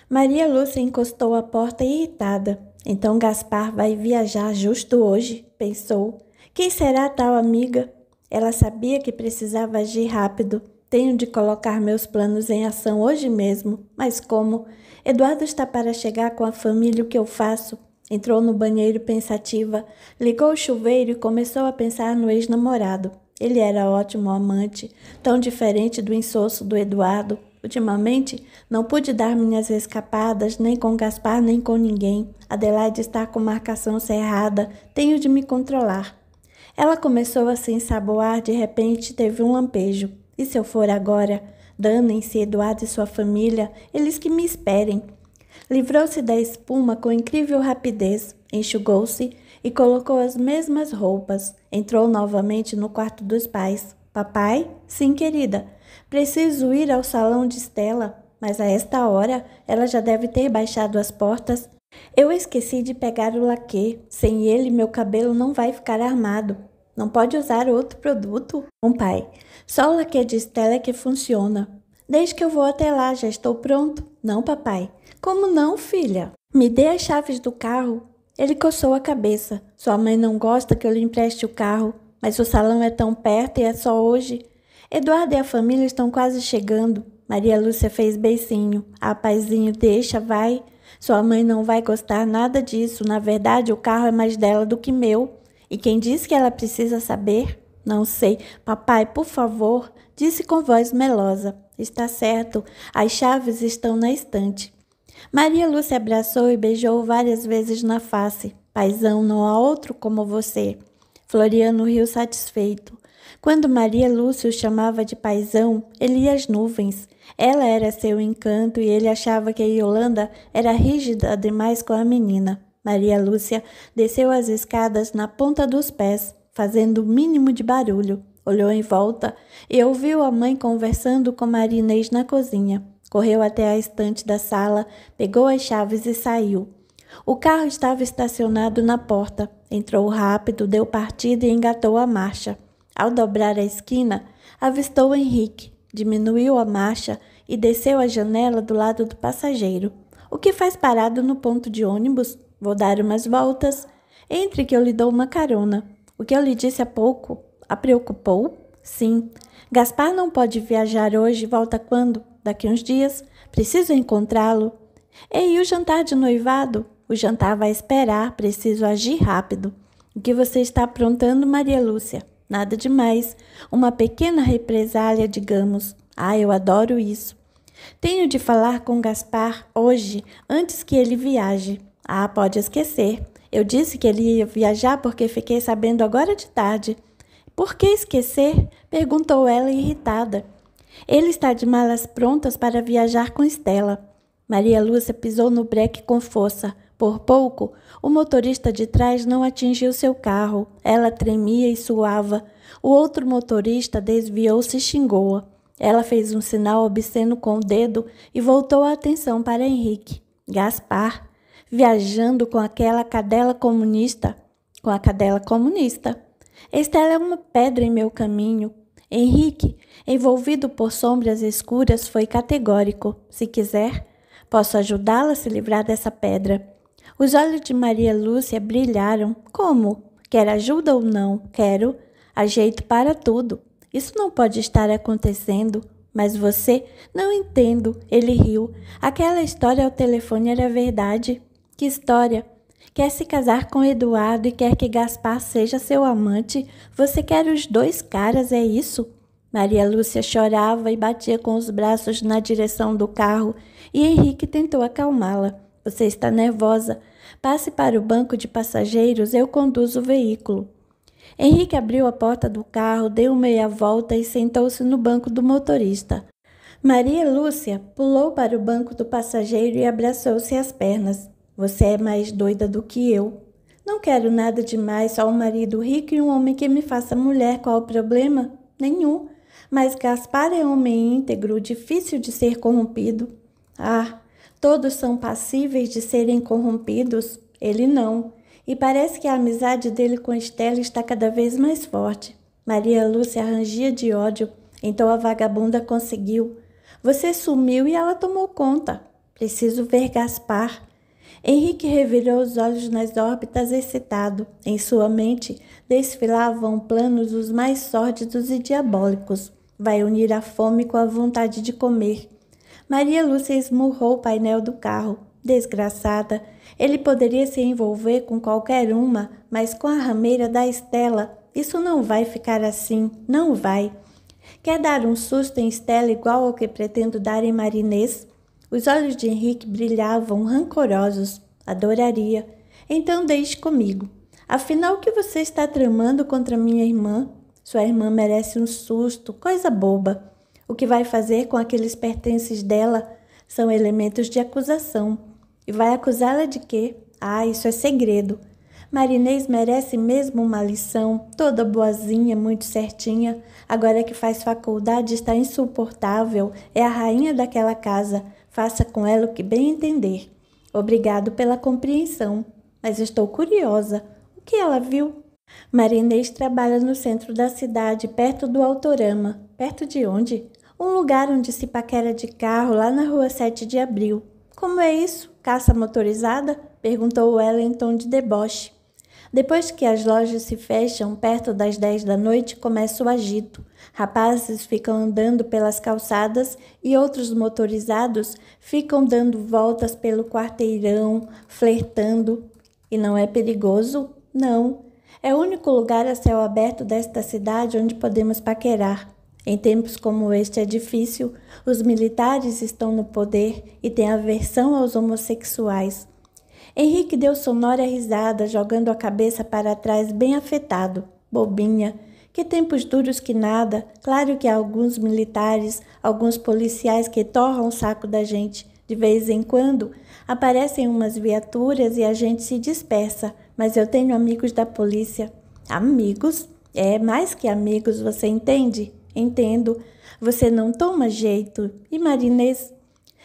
Speaker 1: Maria Lúcia encostou à porta irritada. Então Gaspar vai viajar justo hoje, pensou. Quem será a tal amiga? Ela sabia que precisava agir rápido. Tenho de colocar meus planos em ação hoje mesmo. Mas como? Eduardo está para chegar com a família, o que eu faço? Entrou no banheiro pensativa, ligou o chuveiro e começou a pensar no ex-namorado. Ele era ótimo amante, tão diferente do insosso do Eduardo, Ultimamente, não pude dar minhas escapadas nem com Gaspar nem com ninguém. Adelaide está com marcação cerrada, tenho de me controlar. Ela começou a se ensaboar, de repente teve um lampejo. E se eu for agora? Danem-se Eduardo e sua família, eles que me esperem. Livrou-se da espuma com incrível rapidez, enxugou-se e colocou as mesmas roupas. Entrou novamente no quarto dos pais. Papai? Sim, querida. Preciso ir ao salão de Estela, mas a esta hora ela já deve ter baixado as portas. Eu esqueci de pegar o laque. Sem ele, meu cabelo não vai ficar armado. Não pode usar outro produto? Bom, pai, só o laque de Estela é que funciona. Desde que eu vou até lá, já estou pronto. Não, papai. Como não, filha? Me dê as chaves do carro. Ele coçou a cabeça. Sua mãe não gosta que eu lhe empreste o carro, mas o salão é tão perto e é só hoje. Eduardo e a família estão quase chegando. Maria Lúcia fez beicinho. Ah, paizinho, deixa, vai. Sua mãe não vai gostar nada disso. Na verdade, o carro é mais dela do que meu. E quem disse que ela precisa saber? Não sei. Papai, por favor, disse com voz melosa. Está certo. As chaves estão na estante. Maria Lúcia abraçou e beijou várias vezes na face. Paisão, não há outro como você. Floriano riu satisfeito. Quando Maria Lúcia o chamava de paisão, ele ia às nuvens. Ela era seu encanto e ele achava que a Yolanda era rígida demais com a menina. Maria Lúcia desceu as escadas na ponta dos pés, fazendo o mínimo de barulho. Olhou em volta e ouviu a mãe conversando com Marinês na cozinha. Correu até a estante da sala, pegou as chaves e saiu. O carro estava estacionado na porta. Entrou rápido, deu partida e engatou a marcha. Ao dobrar a esquina, avistou Henrique, diminuiu a marcha e desceu a janela do lado do passageiro. O que faz parado no ponto de ônibus? Vou dar umas voltas. Entre que eu lhe dou uma carona. O que eu lhe disse há pouco a preocupou? Sim. Gaspar não pode viajar hoje, volta quando? Daqui uns dias. Preciso encontrá-lo. Ei, e o jantar de noivado? O jantar vai esperar, preciso agir rápido. O que você está aprontando, Maria Lúcia? Nada demais. Uma pequena represália, digamos. Ah, eu adoro isso. Tenho de falar com Gaspar hoje, antes que ele viaje. Ah, pode esquecer. Eu disse que ele ia viajar porque fiquei sabendo agora de tarde. Por que esquecer? perguntou ela irritada. Ele está de malas prontas para viajar com Estela. Maria Lúcia pisou no breque com força. Por pouco, o motorista de trás não atingiu seu carro. Ela tremia e suava. O outro motorista desviou-se e xingou-a. Ela fez um sinal obsceno com o dedo e voltou a atenção para Henrique. Gaspar, viajando com aquela cadela comunista, com a cadela comunista. Estela é uma pedra em meu caminho. Henrique, envolvido por sombras escuras, foi categórico. Se quiser, posso ajudá-la a se livrar dessa pedra. Os olhos de Maria Lúcia brilharam. Como? Quer ajuda ou não? Quero. Há jeito para tudo. Isso não pode estar acontecendo. Mas você? Não entendo. Ele riu. Aquela história ao telefone era verdade. Que história? Quer se casar com Eduardo e quer que Gaspar seja seu amante? Você quer os dois caras, é isso? Maria Lúcia chorava e batia com os braços na direção do carro, e Henrique tentou acalmá-la. Você está nervosa. Passe para o banco de passageiros, eu conduzo o veículo. Henrique abriu a porta do carro, deu meia volta e sentou-se no banco do motorista. Maria Lúcia pulou para o banco do passageiro e abraçou-se às pernas. Você é mais doida do que eu. Não quero nada demais, só um marido rico e um homem que me faça mulher. Qual o problema? Nenhum. Mas Gaspar é homem íntegro, difícil de ser corrompido. Ah, Todos são passíveis de serem corrompidos, ele não. E parece que a amizade dele com Estela está cada vez mais forte. Maria Lúcia rangia de ódio, então a vagabunda conseguiu. Você sumiu e ela tomou conta. Preciso ver Gaspar. Henrique revirou os olhos nas órbitas excitado. Em sua mente desfilavam planos os mais sórdidos e diabólicos. Vai unir a fome com a vontade de comer. Maria Lúcia esmurrou o painel do carro. Desgraçada, ele poderia se envolver com qualquer uma, mas com a rameira da Estela, isso não vai ficar assim, não vai. Quer dar um susto em Estela igual ao que pretendo dar em Marinês? Os olhos de Henrique brilhavam rancorosos. Adoraria. Então deixe comigo. Afinal, o que você está tramando contra minha irmã? Sua irmã merece um susto, coisa boba. O que vai fazer com aqueles pertences dela são elementos de acusação. E vai acusá-la de quê? Ah, isso é segredo. Marinês merece mesmo uma lição, toda boazinha, muito certinha. Agora que faz faculdade está insuportável, é a rainha daquela casa. Faça com ela o que bem entender. Obrigado pela compreensão, mas estou curiosa. O que ela viu? Marinês trabalha no centro da cidade, perto do Autorama. Perto de onde? um lugar onde se paquera de carro lá na rua 7 de abril. Como é isso? Caça motorizada? perguntou ela em tom de deboche. Depois que as lojas se fecham, perto das 10 da noite, começa o agito. Rapazes ficam andando pelas calçadas e outros motorizados ficam dando voltas pelo quarteirão, flertando. E não é perigoso? Não. É o único lugar a céu aberto desta cidade onde podemos paquerar. Em tempos como este é difícil, os militares estão no poder e têm aversão aos homossexuais. Henrique deu sonora risada, jogando a cabeça para trás, bem afetado. Bobinha. Que tempos duros que nada. Claro que há alguns militares, alguns policiais que torram o saco da gente. De vez em quando, aparecem umas viaturas e a gente se dispersa, mas eu tenho amigos da polícia. Amigos? É mais que amigos, você entende? Entendo. Você não toma jeito. E Marinês?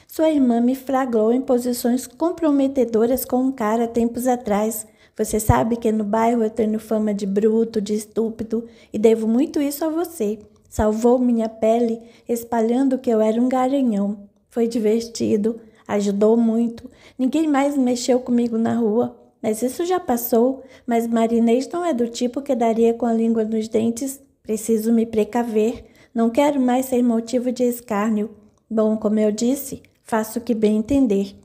Speaker 1: Sua irmã me flagrou em posições comprometedoras com um cara tempos atrás. Você sabe que no bairro eu tenho fama de bruto, de estúpido, e devo muito isso a você. Salvou minha pele, espalhando que eu era um garanhão. Foi divertido, ajudou muito. Ninguém mais mexeu comigo na rua, mas isso já passou. Mas Marinês não é do tipo que daria com a língua nos dentes Preciso me precaver, não quero mais ser motivo de escárnio. Bom, como eu disse, faço o que bem entender.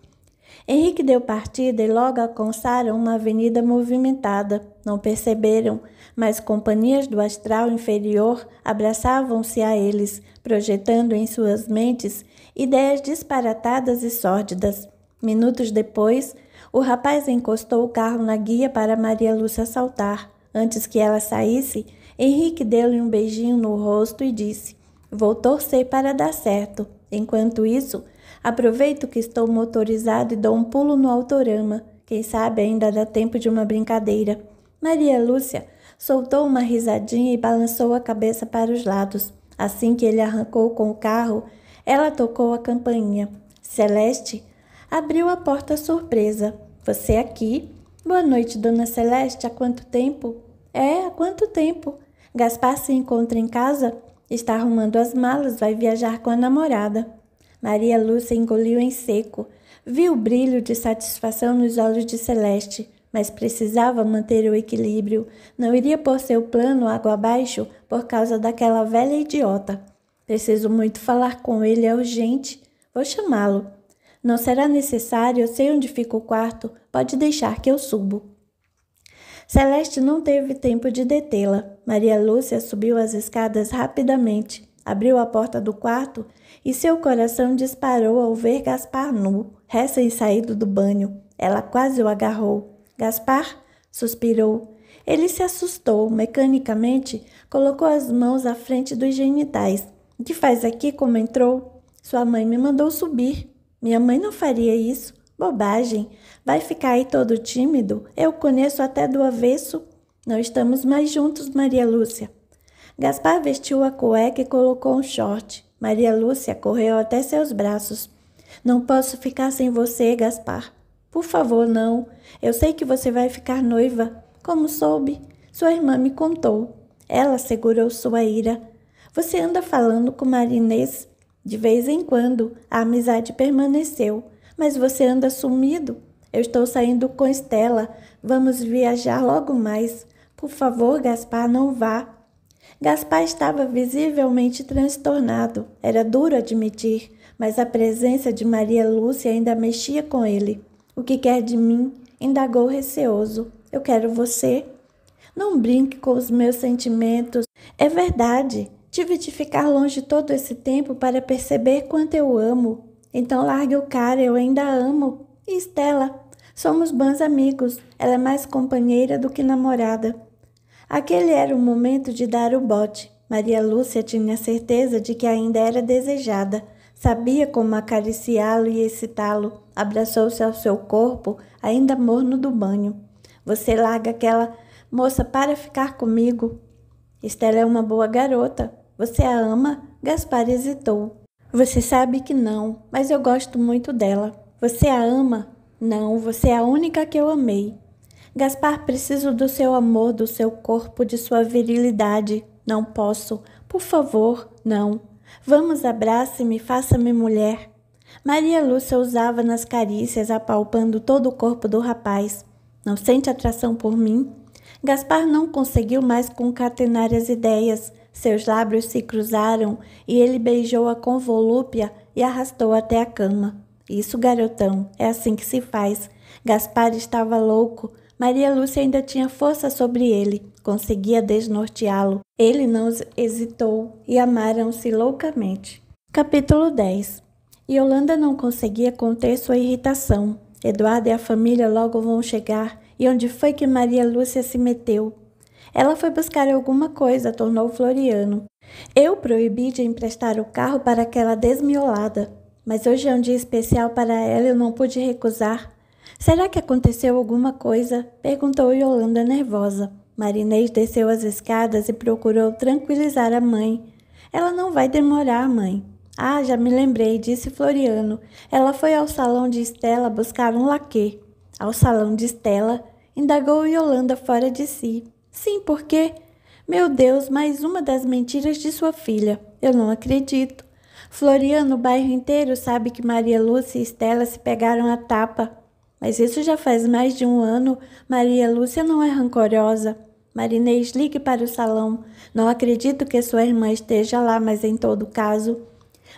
Speaker 1: Henrique deu partida e logo alcançaram uma avenida movimentada. Não perceberam, mas companhias do astral inferior abraçavam-se a eles, projetando em suas mentes ideias disparatadas e sórdidas. Minutos depois, o rapaz encostou o carro na guia para Maria Lúcia saltar. Antes que ela saísse, Henrique deu-lhe um beijinho no rosto e disse: Vou torcer para dar certo. Enquanto isso, aproveito que estou motorizado e dou um pulo no autorama. Quem sabe ainda dá tempo de uma brincadeira. Maria Lúcia soltou uma risadinha e balançou a cabeça para os lados. Assim que ele arrancou com o carro, ela tocou a campainha. Celeste abriu a porta surpresa. Você aqui? Boa noite, dona Celeste. Há quanto tempo? É, há quanto tempo? Gaspar se encontra em casa, está arrumando as malas, vai viajar com a namorada. Maria Lúcia engoliu em seco. Viu o brilho de satisfação nos olhos de Celeste, mas precisava manter o equilíbrio. Não iria pôr seu plano água abaixo por causa daquela velha idiota. Preciso muito falar com ele, é urgente. Vou chamá-lo. Não será necessário, eu sei onde fica o quarto. Pode deixar que eu subo. Celeste não teve tempo de detê-la. Maria Lúcia subiu as escadas rapidamente, abriu a porta do quarto e seu coração disparou ao ver Gaspar nu, recém-saído do banho. Ela quase o agarrou. Gaspar suspirou. Ele se assustou, mecanicamente colocou as mãos à frente dos genitais. O que faz aqui como entrou? Sua mãe me mandou subir. Minha mãe não faria isso. Bobagem. Vai ficar aí todo tímido? Eu conheço até do avesso. Não estamos mais juntos, Maria Lúcia. Gaspar vestiu a cueca e colocou um short. Maria Lúcia correu até seus braços. Não posso ficar sem você, Gaspar. Por favor, não. Eu sei que você vai ficar noiva. Como soube? Sua irmã me contou. Ela segurou sua ira. Você anda falando com Marinês? De vez em quando, a amizade permaneceu, mas você anda sumido. Eu estou saindo com Estela. Vamos viajar logo mais. Por favor, Gaspar, não vá. Gaspar estava visivelmente transtornado. Era duro admitir, mas a presença de Maria Lúcia ainda mexia com ele. O que quer de mim? indagou receoso. Eu quero você. Não brinque com os meus sentimentos. É verdade. Tive de ficar longe todo esse tempo para perceber quanto eu amo. Então largue o cara, eu ainda amo. E Estela, Somos bons amigos, ela é mais companheira do que namorada. Aquele era o momento de dar o bote. Maria Lúcia tinha certeza de que ainda era desejada. Sabia como acariciá-lo e excitá-lo. Abraçou-se ao seu corpo, ainda morno do banho. Você larga aquela moça para ficar comigo. Estela é uma boa garota. Você a ama? Gaspar hesitou. Você sabe que não, mas eu gosto muito dela. Você a ama? Não, você é a única que eu amei. Gaspar, preciso do seu amor, do seu corpo, de sua virilidade. Não posso. Por favor, não. Vamos, abrace-me, faça-me mulher. Maria Lúcia usava nas carícias, apalpando todo o corpo do rapaz. Não sente atração por mim? Gaspar não conseguiu mais concatenar as ideias. Seus lábios se cruzaram e ele beijou-a com volúpia e arrastou até a cama. Isso, garotão, é assim que se faz. Gaspar estava louco. Maria Lúcia ainda tinha força sobre ele, conseguia desnorteá-lo. Ele não hesitou e amaram-se loucamente. Capítulo 10 Yolanda não conseguia conter sua irritação. Eduardo e a família logo vão chegar. E onde foi que Maria Lúcia se meteu? Ela foi buscar alguma coisa, tornou Floriano. Eu proibi de emprestar o carro para aquela desmiolada. Mas hoje é um dia especial para ela e eu não pude recusar. Será que aconteceu alguma coisa? perguntou Yolanda nervosa. Marinês desceu as escadas e procurou tranquilizar a mãe. Ela não vai demorar, mãe. Ah, já me lembrei, disse Floriano. Ela foi ao salão de Estela buscar um laque. Ao salão de Estela, indagou Yolanda fora de si. Sim, por quê? Meu Deus, mais uma das mentiras de sua filha. Eu não acredito. Floriano, o bairro inteiro sabe que Maria Lúcia e Estela se pegaram a tapa. Mas isso já faz mais de um ano. Maria Lúcia não é rancorosa. Marinês, ligue para o salão. Não acredito que sua irmã esteja lá, mas em todo caso.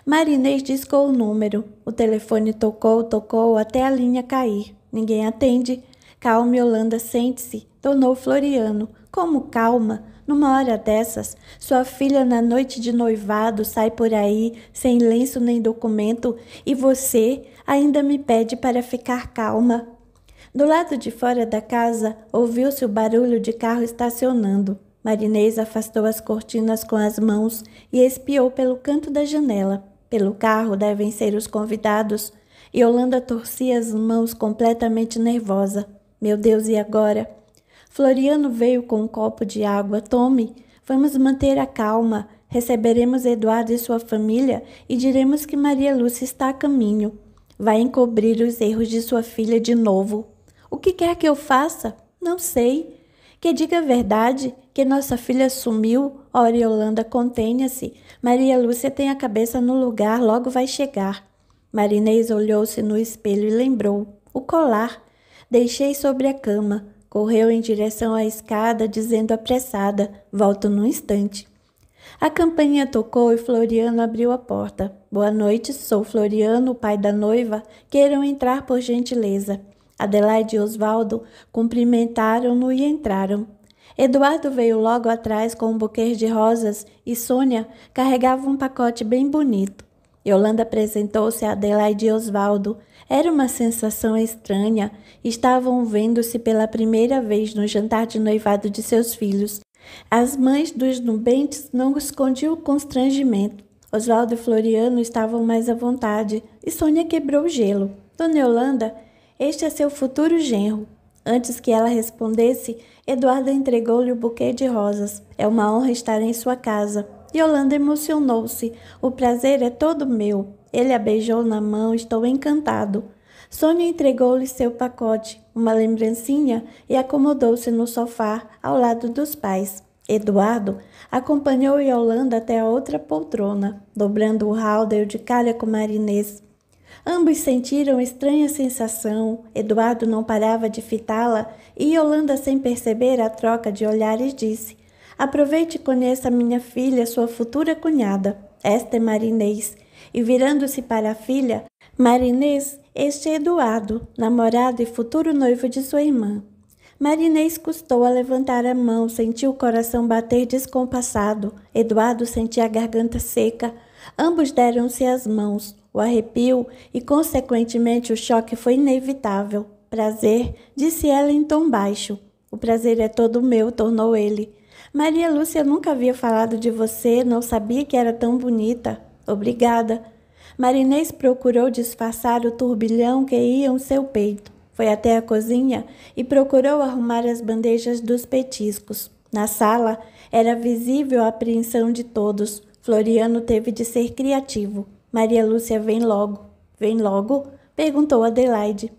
Speaker 1: Marinês discou o número. O telefone tocou, tocou, até a linha cair. Ninguém atende. Calma, Holanda, sente-se. Tornou Floriano. Como calma? Numa hora dessas, sua filha na noite de noivado sai por aí sem lenço nem documento e você ainda me pede para ficar calma. Do lado de fora da casa, ouviu-se o barulho de carro estacionando. Marinês afastou as cortinas com as mãos e espiou pelo canto da janela. Pelo carro devem ser os convidados. E Holanda torcia as mãos completamente nervosa. Meu Deus, e agora? Floriano veio com um copo de água. Tome. Vamos manter a calma. Receberemos Eduardo e sua família e diremos que Maria Lúcia está a caminho. Vai encobrir os erros de sua filha de novo. O que quer que eu faça? Não sei. Que diga a verdade, que nossa filha sumiu, Yolanda, contenha-se. Maria Lúcia tem a cabeça no lugar, logo vai chegar. Marinês olhou-se no espelho e lembrou: o colar. Deixei sobre a cama correu em direção à escada, dizendo apressada: Volto num instante. A campainha tocou e Floriano abriu a porta. Boa noite, sou Floriano, o pai da noiva. Queiram entrar por gentileza. Adelaide e Osvaldo cumprimentaram-no e entraram. Eduardo veio logo atrás com um buquê de rosas e Sônia carregava um pacote bem bonito. Yolanda apresentou-se a Adelaide e Osvaldo era uma sensação estranha. Estavam vendo-se pela primeira vez no jantar de noivado de seus filhos. As mães dos nubentes não escondiam o constrangimento. Oswaldo e Floriano estavam mais à vontade e Sônia quebrou o gelo. Dona Yolanda, este é seu futuro genro. Antes que ela respondesse, Eduardo entregou-lhe o buquê de rosas. É uma honra estar em sua casa. Yolanda emocionou-se. O prazer é todo meu. Ele a beijou na mão, estou encantado. Sônia entregou-lhe seu pacote, uma lembrancinha, e acomodou-se no sofá ao lado dos pais. Eduardo acompanhou Yolanda até a outra poltrona, dobrando o halder de calha com marinês. Ambos sentiram estranha sensação. Eduardo não parava de fitá-la e Yolanda, sem perceber a troca de olhares, disse: Aproveite e conheça minha filha, sua futura cunhada. Esta é marinês e virando-se para a filha, Marinês, este é Eduardo, namorado e futuro noivo de sua irmã. Marinês custou a levantar a mão, sentiu o coração bater descompassado. Eduardo sentia a garganta seca. Ambos deram-se as mãos. O arrepio e, consequentemente, o choque foi inevitável. Prazer, disse ela em tom baixo. O prazer é todo meu, tornou ele. Maria Lúcia nunca havia falado de você, não sabia que era tão bonita. Obrigada. Marinês procurou disfarçar o turbilhão que ia em seu peito. Foi até a cozinha e procurou arrumar as bandejas dos petiscos. Na sala, era visível a apreensão de todos. Floriano teve de ser criativo. Maria Lúcia vem logo. Vem logo? perguntou Adelaide.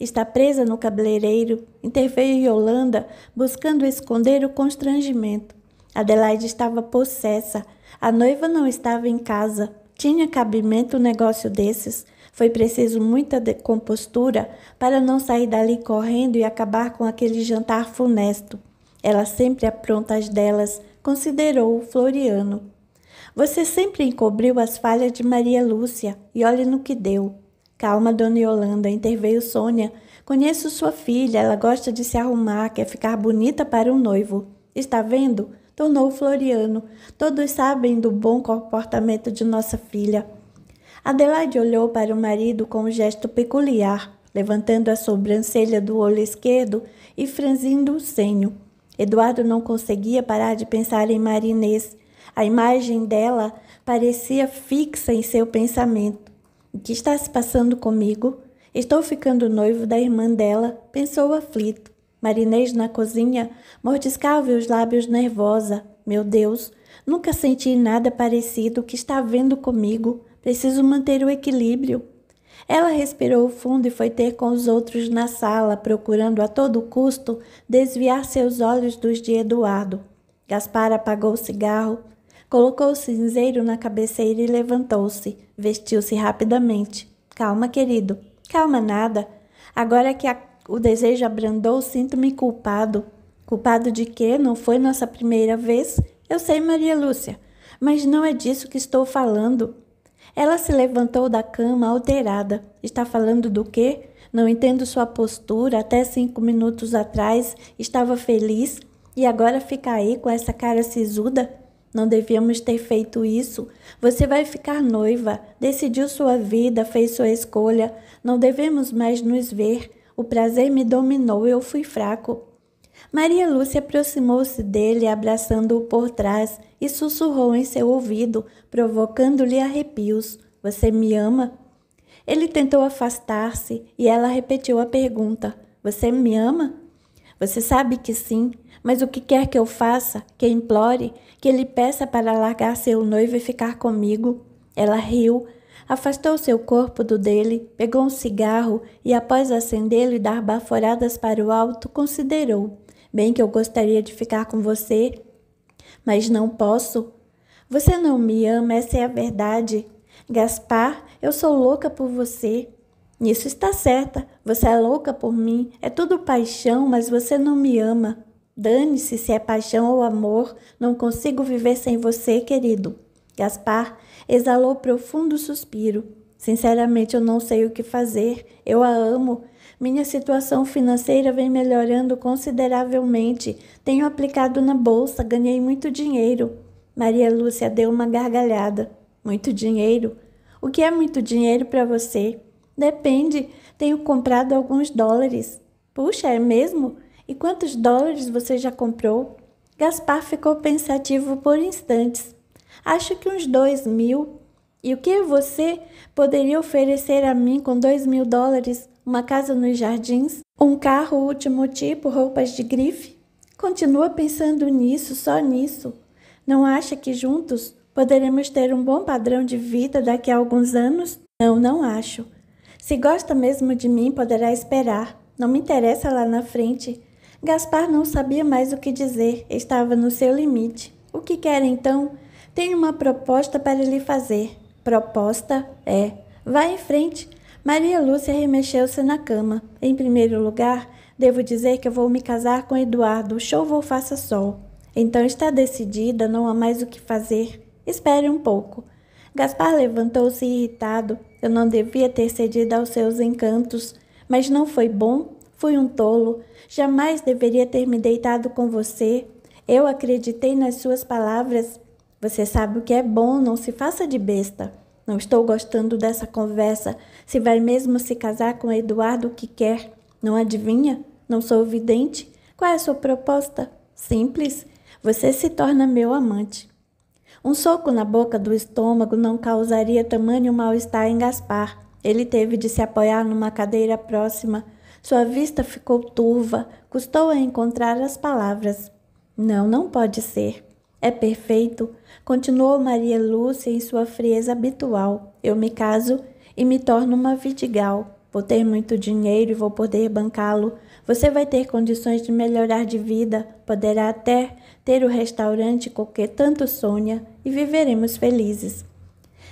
Speaker 1: Está presa no cabeleireiro, interveio Yolanda, buscando esconder o constrangimento. Adelaide estava possessa a noiva não estava em casa. Tinha cabimento um negócio desses? Foi preciso muita compostura para não sair dali correndo e acabar com aquele jantar funesto. Ela sempre apronta as delas, considerou Floriano. Você sempre encobriu as falhas de Maria Lúcia e olhe no que deu. Calma, dona Yolanda, interveio Sônia. Conheço sua filha, ela gosta de se arrumar, quer ficar bonita para um noivo. Está vendo? tornou Floriano. Todos sabem do bom comportamento de nossa filha. Adelaide olhou para o marido com um gesto peculiar, levantando a sobrancelha do olho esquerdo e franzindo o senho. Eduardo não conseguia parar de pensar em Marinês. A imagem dela parecia fixa em seu pensamento. O que está se passando comigo? Estou ficando noivo da irmã dela, pensou aflito. Marinês na cozinha, mordiscava os lábios nervosa. Meu Deus, nunca senti nada parecido que está vendo comigo. Preciso manter o equilíbrio. Ela respirou fundo e foi ter com os outros na sala, procurando a todo custo desviar seus olhos dos de Eduardo. Gaspar apagou o cigarro, colocou o cinzeiro na cabeceira e levantou-se. Vestiu-se rapidamente. Calma, querido. Calma nada. Agora que a o desejo abrandou, sinto-me culpado. Culpado de quê? Não foi nossa primeira vez? Eu sei, Maria Lúcia, mas não é disso que estou falando. Ela se levantou da cama alterada. Está falando do quê? Não entendo sua postura. Até cinco minutos atrás estava feliz e agora fica aí com essa cara sisuda? Não devíamos ter feito isso. Você vai ficar noiva, decidiu sua vida, fez sua escolha. Não devemos mais nos ver. O prazer me dominou e eu fui fraco. Maria Lúcia aproximou-se dele, abraçando-o por trás e sussurrou em seu ouvido, provocando-lhe arrepios: Você me ama? Ele tentou afastar-se e ela repetiu a pergunta: Você me ama? Você sabe que sim, mas o que quer que eu faça, que implore, que ele peça para largar seu noivo e ficar comigo? Ela riu, afastou seu corpo do dele, pegou um cigarro e, após acendê-lo e dar baforadas para o alto, considerou: Bem que eu gostaria de ficar com você, mas não posso. Você não me ama, essa é a verdade. Gaspar, eu sou louca por você. Nisso está certa. Você é louca por mim. É tudo paixão, mas você não me ama. Dane-se se é paixão ou amor. Não consigo viver sem você, querido. Gaspar, Exalou profundo suspiro. Sinceramente, eu não sei o que fazer. Eu a amo. Minha situação financeira vem melhorando consideravelmente. Tenho aplicado na bolsa, ganhei muito dinheiro. Maria Lúcia deu uma gargalhada. Muito dinheiro? O que é muito dinheiro para você? Depende. Tenho comprado alguns dólares. Puxa, é mesmo? E quantos dólares você já comprou? Gaspar ficou pensativo por instantes. Acho que uns dois mil. E o que você poderia oferecer a mim com dois mil dólares? Uma casa nos jardins? Um carro último tipo, roupas de grife? Continua pensando nisso, só nisso. Não acha que juntos poderemos ter um bom padrão de vida daqui a alguns anos? Não, não acho. Se gosta mesmo de mim, poderá esperar. Não me interessa lá na frente. Gaspar não sabia mais o que dizer, estava no seu limite. O que quer então? Tenho uma proposta para lhe fazer. Proposta? É. Vá em frente. Maria Lúcia remexeu-se na cama. Em primeiro lugar, devo dizer que eu vou me casar com Eduardo, chova ou faça sol. Então está decidida, não há mais o que fazer. Espere um pouco. Gaspar levantou-se irritado. Eu não devia ter cedido aos seus encantos, mas não foi bom. Fui um tolo. Jamais deveria ter me deitado com você. Eu acreditei nas suas palavras. Você sabe o que é bom, não se faça de besta. Não estou gostando dessa conversa. Se vai mesmo se casar com Eduardo, o que quer? Não adivinha? Não sou vidente? Qual é a sua proposta? Simples. Você se torna meu amante. Um soco na boca do estômago não causaria tamanho mal-estar em Gaspar. Ele teve de se apoiar numa cadeira próxima. Sua vista ficou turva, custou a encontrar as palavras. Não, não pode ser. É perfeito. Continuou Maria Lúcia em sua frieza habitual. Eu me caso e me torno uma vidigal. Vou ter muito dinheiro e vou poder bancá-lo. Você vai ter condições de melhorar de vida, poderá até ter o restaurante com que tanto sonha e viveremos felizes.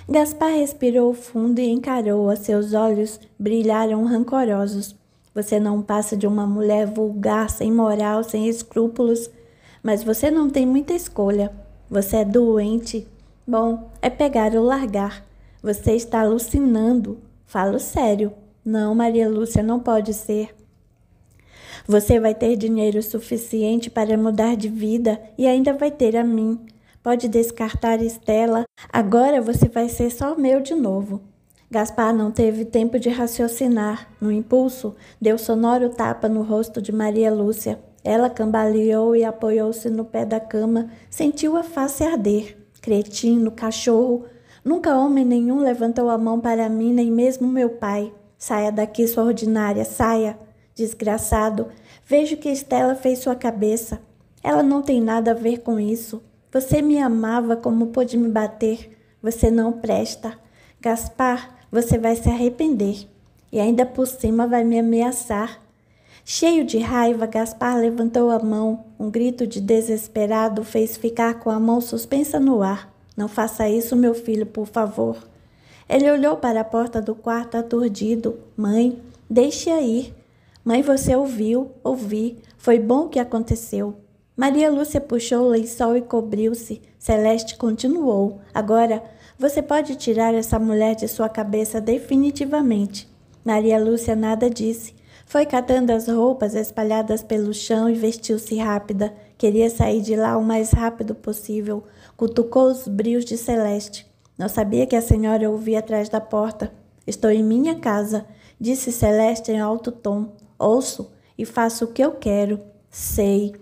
Speaker 1: Gaspar respirou fundo e encarou-a. Seus olhos brilharam rancorosos. Você não passa de uma mulher vulgar, sem moral, sem escrúpulos, mas você não tem muita escolha. Você é doente? Bom, é pegar ou largar. Você está alucinando. Falo sério. Não, Maria Lúcia, não pode ser. Você vai ter dinheiro suficiente para mudar de vida e ainda vai ter a mim. Pode descartar Estela, agora você vai ser só meu de novo. Gaspar não teve tempo de raciocinar. No impulso, deu sonoro tapa no rosto de Maria Lúcia. Ela cambaleou e apoiou-se no pé da cama, sentiu a face arder. Cretino, cachorro. Nunca homem nenhum levantou a mão para mim, nem mesmo meu pai. Saia daqui, sua ordinária, saia. Desgraçado, vejo que Estela fez sua cabeça. Ela não tem nada a ver com isso. Você me amava como pôde me bater. Você não presta. Gaspar, você vai se arrepender. E ainda por cima vai me ameaçar. Cheio de raiva, Gaspar levantou a mão. Um grito de desesperado o fez ficar com a mão suspensa no ar. Não faça isso, meu filho, por favor. Ele olhou para a porta do quarto aturdido. Mãe, deixe-a ir. Mãe, você ouviu, ouvi. Foi bom o que aconteceu. Maria Lúcia puxou o lençol e cobriu-se. Celeste continuou. Agora, você pode tirar essa mulher de sua cabeça definitivamente. Maria Lúcia nada disse. Foi catando as roupas espalhadas pelo chão e vestiu-se rápida. Queria sair de lá o mais rápido possível. Cutucou os brios de Celeste. Não sabia que a senhora ouvia atrás da porta. Estou em minha casa, disse Celeste em alto tom. Ouço e faço o que eu quero. Sei.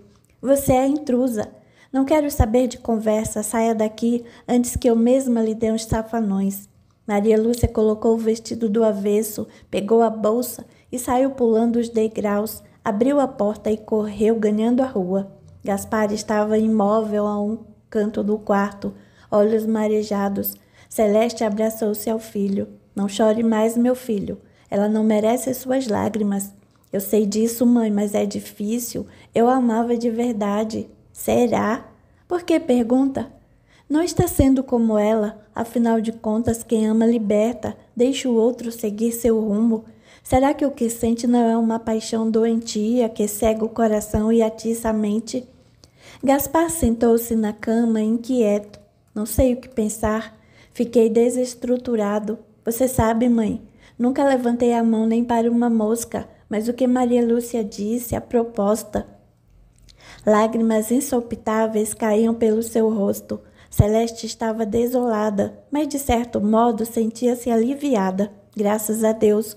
Speaker 1: Você é intrusa. Não quero saber de conversa. Saia daqui antes que eu mesma lhe dê uns safanões. Maria Lúcia colocou o vestido do avesso, pegou a bolsa e saiu pulando os degraus, abriu a porta e correu ganhando a rua. Gaspar estava imóvel a um canto do quarto, olhos marejados. Celeste abraçou-se ao filho. Não chore mais, meu filho. Ela não merece suas lágrimas. Eu sei disso, mãe, mas é difícil. Eu amava de verdade. Será? Por que pergunta? Não está sendo como ela. Afinal de contas, quem ama liberta, deixa o outro seguir seu rumo. Será que o que sente não é uma paixão doentia que cega o coração e atiça a mente? Gaspar sentou-se na cama, inquieto. Não sei o que pensar. Fiquei desestruturado. Você sabe, mãe, nunca levantei a mão nem para uma mosca, mas o que Maria Lúcia disse, a proposta. Lágrimas insopitáveis caíam pelo seu rosto. Celeste estava desolada, mas de certo modo sentia-se aliviada. Graças a Deus,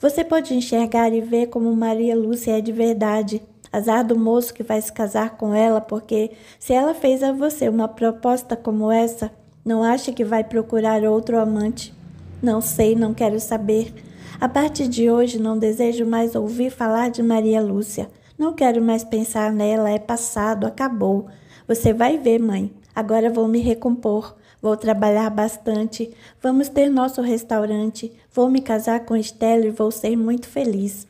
Speaker 1: você pode enxergar e ver como Maria Lúcia é de verdade. Azar do moço que vai se casar com ela, porque se ela fez a você uma proposta como essa, não acha que vai procurar outro amante. Não sei, não quero saber. A partir de hoje não desejo mais ouvir falar de Maria Lúcia. Não quero mais pensar nela, é passado, acabou. Você vai ver, mãe. Agora vou me recompor. Vou trabalhar bastante, vamos ter nosso restaurante, vou me casar com Estela e vou ser muito feliz.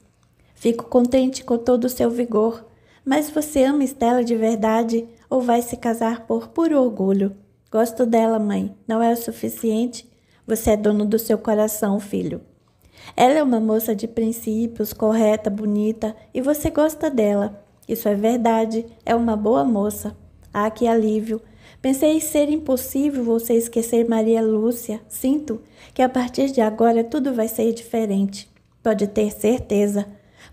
Speaker 1: Fico contente com todo o seu vigor. Mas você ama Estela de verdade ou vai se casar por puro orgulho? Gosto dela, mãe. Não é o suficiente? Você é dono do seu coração, filho. Ela é uma moça de princípios, correta, bonita, e você gosta dela. Isso é verdade, é uma boa moça. Ah, que alívio! Pensei ser impossível você esquecer Maria Lúcia. Sinto que a partir de agora tudo vai ser diferente. Pode ter certeza.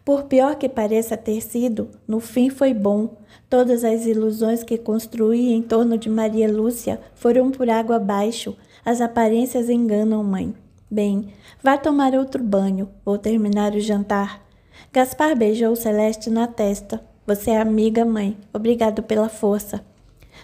Speaker 1: Por pior que pareça ter sido, no fim foi bom. Todas as ilusões que construí em torno de Maria Lúcia foram por água abaixo. As aparências enganam, mãe. Bem, vá tomar outro banho. Vou terminar o jantar. Gaspar beijou Celeste na testa. Você é amiga, mãe. Obrigado pela força.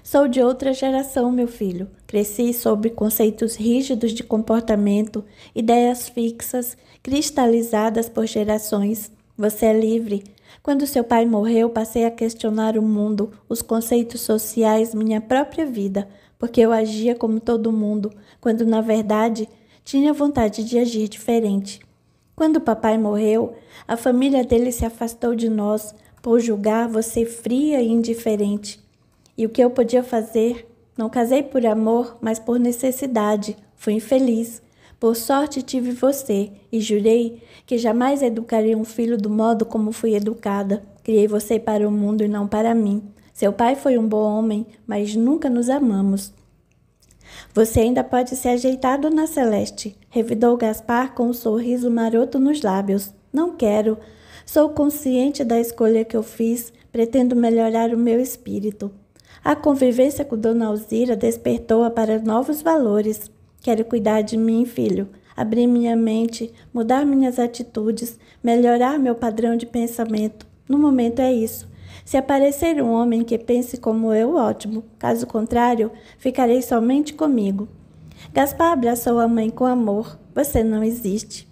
Speaker 1: Sou de outra geração, meu filho. Cresci sob conceitos rígidos de comportamento, ideias fixas, cristalizadas por gerações. Você é livre. Quando seu pai morreu, passei a questionar o mundo, os conceitos sociais, minha própria vida, porque eu agia como todo mundo, quando na verdade tinha vontade de agir diferente. Quando papai morreu, a família dele se afastou de nós por julgar você fria e indiferente. E o que eu podia fazer? Não casei por amor, mas por necessidade. Fui infeliz. Por sorte tive você e jurei que jamais educaria um filho do modo como fui educada. Criei você para o mundo e não para mim. Seu pai foi um bom homem, mas nunca nos amamos. Você ainda pode ser ajeitado na Celeste, revidou Gaspar com um sorriso maroto nos lábios. Não quero. Sou consciente da escolha que eu fiz, pretendo melhorar o meu espírito. A convivência com Dona Alzira despertou-a para novos valores. Quero cuidar de mim, filho, abrir minha mente, mudar minhas atitudes, melhorar meu padrão de pensamento. No momento é isso. Se aparecer um homem que pense como eu, ótimo. Caso contrário, ficarei somente comigo. Gaspar abraçou a mãe com amor. Você não existe.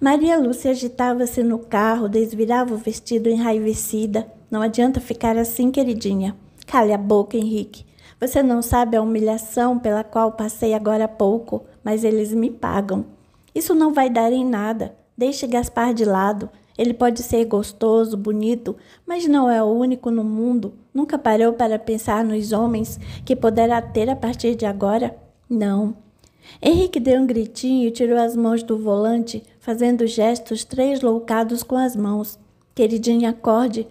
Speaker 1: Maria Lúcia agitava-se no carro, desvirava o vestido enraivecida. Não adianta ficar assim, queridinha. Cale a boca, Henrique. Você não sabe a humilhação pela qual passei agora há pouco, mas eles me pagam. Isso não vai dar em nada. Deixe Gaspar de lado. Ele pode ser gostoso, bonito, mas não é o único no mundo. Nunca parou para pensar nos homens que poderá ter a partir de agora? Não. Henrique deu um gritinho e tirou as mãos do volante, fazendo gestos três loucados com as mãos. Queridinha, acorde.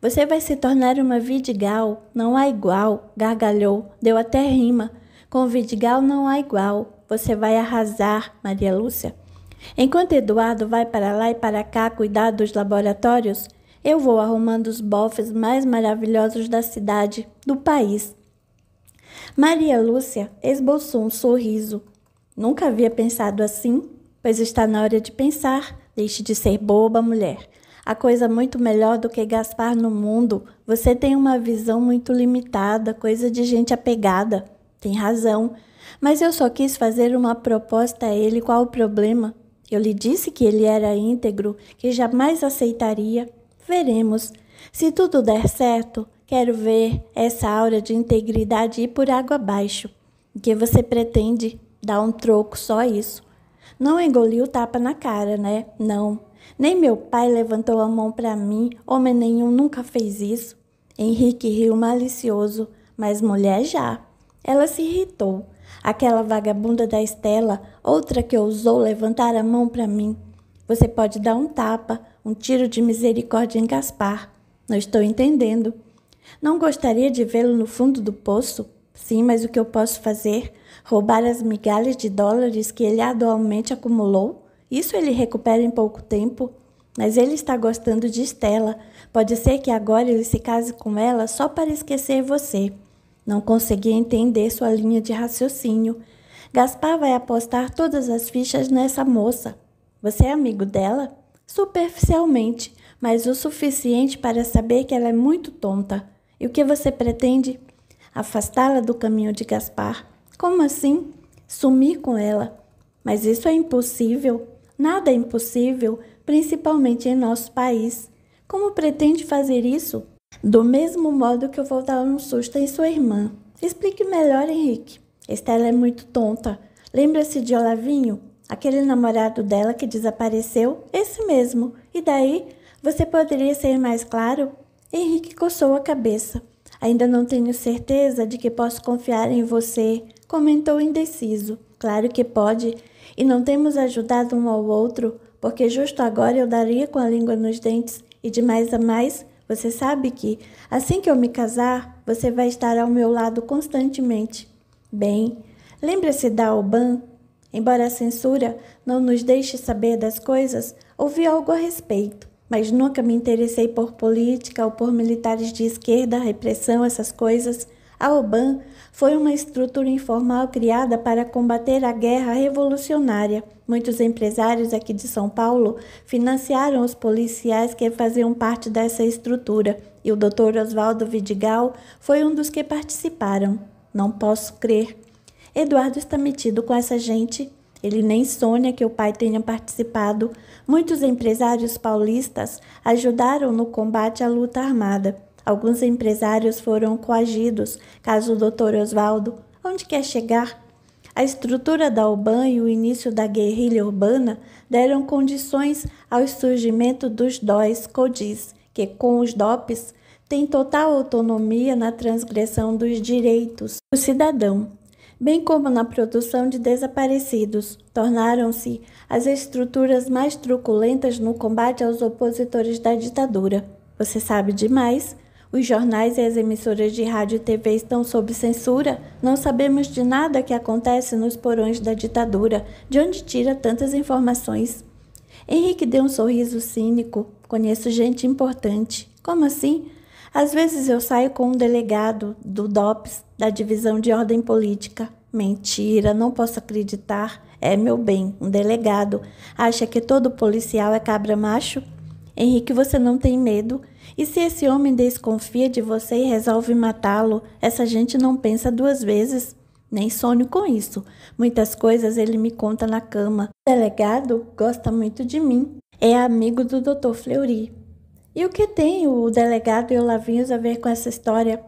Speaker 1: Você vai se tornar uma vidigal, não há igual, gargalhou, deu até rima. Com vidigal não há igual, você vai arrasar, Maria Lúcia. Enquanto Eduardo vai para lá e para cá cuidar dos laboratórios, eu vou arrumando os bofes mais maravilhosos da cidade, do país. Maria Lúcia esboçou um sorriso. Nunca havia pensado assim, pois está na hora de pensar. Deixe de ser boba, mulher a coisa muito melhor do que Gaspar no mundo. Você tem uma visão muito limitada, coisa de gente apegada. Tem razão. Mas eu só quis fazer uma proposta a ele. Qual o problema? Eu lhe disse que ele era íntegro, que jamais aceitaria. Veremos. Se tudo der certo, quero ver essa aura de integridade ir por água abaixo. O que você pretende? Dar um troco, só isso. Não engoliu o tapa na cara, né? Não. Nem meu pai levantou a mão para mim, homem nenhum nunca fez isso. Henrique riu malicioso, mas mulher já. Ela se irritou. Aquela vagabunda da Estela, outra que ousou levantar a mão para mim. Você pode dar um tapa, um tiro de misericórdia em Gaspar. Não estou entendendo. Não gostaria de vê-lo no fundo do poço? Sim, mas o que eu posso fazer? Roubar as migalhas de dólares que ele atualmente acumulou? Isso ele recupera em pouco tempo, mas ele está gostando de Estela. Pode ser que agora ele se case com ela só para esquecer você. Não conseguia entender sua linha de raciocínio. Gaspar vai apostar todas as fichas nessa moça. Você é amigo dela? Superficialmente, mas o suficiente para saber que ela é muito tonta. E o que você pretende? Afastá-la do caminho de Gaspar. Como assim? Sumir com ela. Mas isso é impossível. Nada é impossível, principalmente em nosso país. Como pretende fazer isso? Do mesmo modo que eu vou dar um susto em sua irmã. Explique melhor, Henrique. Estela é muito tonta. Lembra-se de Olavinho? Aquele namorado dela que desapareceu? Esse mesmo. E daí? Você poderia ser mais claro? Henrique coçou a cabeça. Ainda não tenho certeza de que posso confiar em você, comentou indeciso. Claro que pode, e não temos ajudado um ao outro, porque justo agora eu daria com a língua nos dentes, e de mais a mais, você sabe que, assim que eu me casar, você vai estar ao meu lado constantemente. Bem, lembra-se da Alban? Embora a censura não nos deixe saber das coisas, ouvi algo a respeito, mas nunca me interessei por política ou por militares de esquerda, repressão, essas coisas. A Oban foi uma estrutura informal criada para combater a guerra revolucionária. Muitos empresários aqui de São Paulo financiaram os policiais que faziam parte dessa estrutura, e o Dr. Oswaldo Vidigal foi um dos que participaram. Não posso crer. Eduardo está metido com essa gente. Ele nem sonha que o pai tenha participado. Muitos empresários paulistas ajudaram no combate à luta armada. Alguns empresários foram coagidos, caso o Dr. Oswaldo. Onde quer chegar? A estrutura da UBAN e o início da guerrilha urbana deram condições ao surgimento dos DOIs CODIS, que, com os DOPs, tem total autonomia na transgressão dos direitos do cidadão, bem como na produção de desaparecidos. Tornaram-se as estruturas mais truculentas no combate aos opositores da ditadura. Você sabe demais. Os jornais e as emissoras de rádio e TV estão sob censura. Não sabemos de nada que acontece nos porões da ditadura. De onde tira tantas informações? Henrique deu um sorriso cínico. Conheço gente importante. Como assim? Às vezes eu saio com um delegado do DOPS, da Divisão de Ordem Política. Mentira, não posso acreditar. É meu bem, um delegado. Acha que todo policial é cabra macho? Henrique, você não tem medo? E se esse homem desconfia de você e resolve matá-lo, essa gente não pensa duas vezes. Nem sonho com isso. Muitas coisas ele me conta na cama. O delegado gosta muito de mim. É amigo do Dr. Fleury. E o que tem o delegado e o Lavinhos a ver com essa história?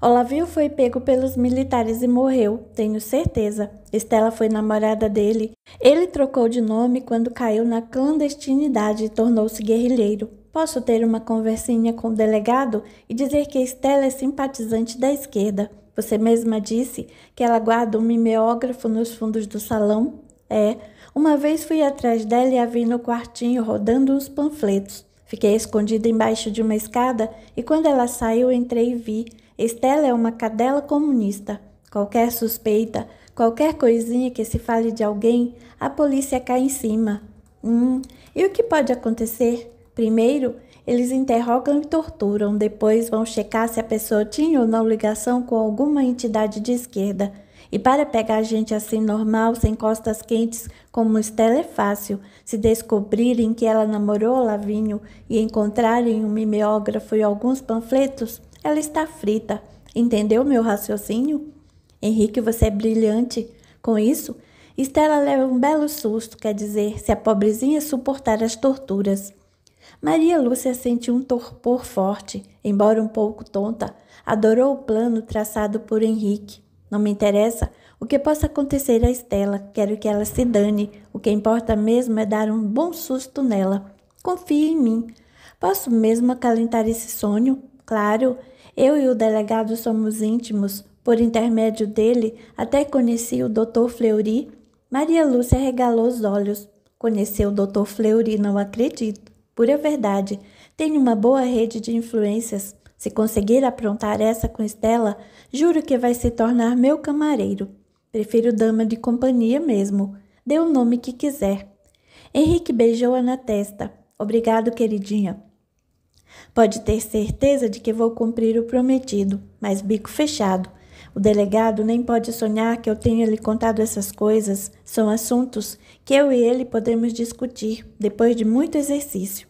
Speaker 1: Olavio foi pego pelos militares e morreu, tenho certeza. Estela foi namorada dele. Ele trocou de nome quando caiu na clandestinidade e tornou-se guerrilheiro. Posso ter uma conversinha com o delegado e dizer que Estela é simpatizante da esquerda. Você mesma disse que ela guarda um mimeógrafo nos fundos do salão? É. Uma vez fui atrás dela e a vi no quartinho rodando uns panfletos. Fiquei escondida embaixo de uma escada e quando ela saiu entrei e vi. Estela é uma cadela comunista. Qualquer suspeita, qualquer coisinha que se fale de alguém, a polícia cai em cima. Hum, e o que pode acontecer? Primeiro, eles interrogam e torturam, depois vão checar se a pessoa tinha ou não ligação com alguma entidade de esquerda. E para pegar gente assim normal, sem costas quentes, como Estela é fácil. Se descobrirem que ela namorou Lavinho e encontrarem um mimeógrafo e alguns panfletos, ela está frita. Entendeu meu raciocínio? Henrique, você é brilhante. Com isso, Estela leva um belo susto, quer dizer, se a pobrezinha suportar as torturas. Maria Lúcia sentiu um torpor forte, embora um pouco tonta. Adorou o plano traçado por Henrique. Não me interessa o que possa acontecer a Estela, quero que ela se dane. O que importa mesmo é dar um bom susto nela. Confie em mim. Posso mesmo acalentar esse sonho? Claro, eu e o delegado somos íntimos. Por intermédio dele, até conheci o Dr. Fleury. Maria Lúcia regalou os olhos. Conheceu o Dr. Fleury, não acredito. Pura verdade. Tem uma boa rede de influências. Se conseguir aprontar essa com Estela, juro que vai se tornar meu camareiro. Prefiro dama de companhia mesmo. Dê o nome que quiser. Henrique beijou-a na testa. Obrigado, queridinha. Pode ter certeza de que vou cumprir o prometido, mas bico fechado. O delegado nem pode sonhar que eu tenha lhe contado essas coisas. São assuntos que eu e ele podemos discutir depois de muito exercício.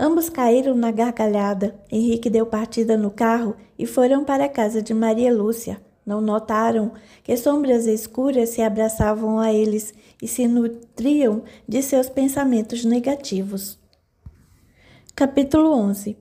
Speaker 1: Ambos caíram na gargalhada. Henrique deu partida no carro e foram para a casa de Maria Lúcia. Não notaram que sombras escuras se abraçavam a eles e se nutriam de seus pensamentos negativos. Capítulo 11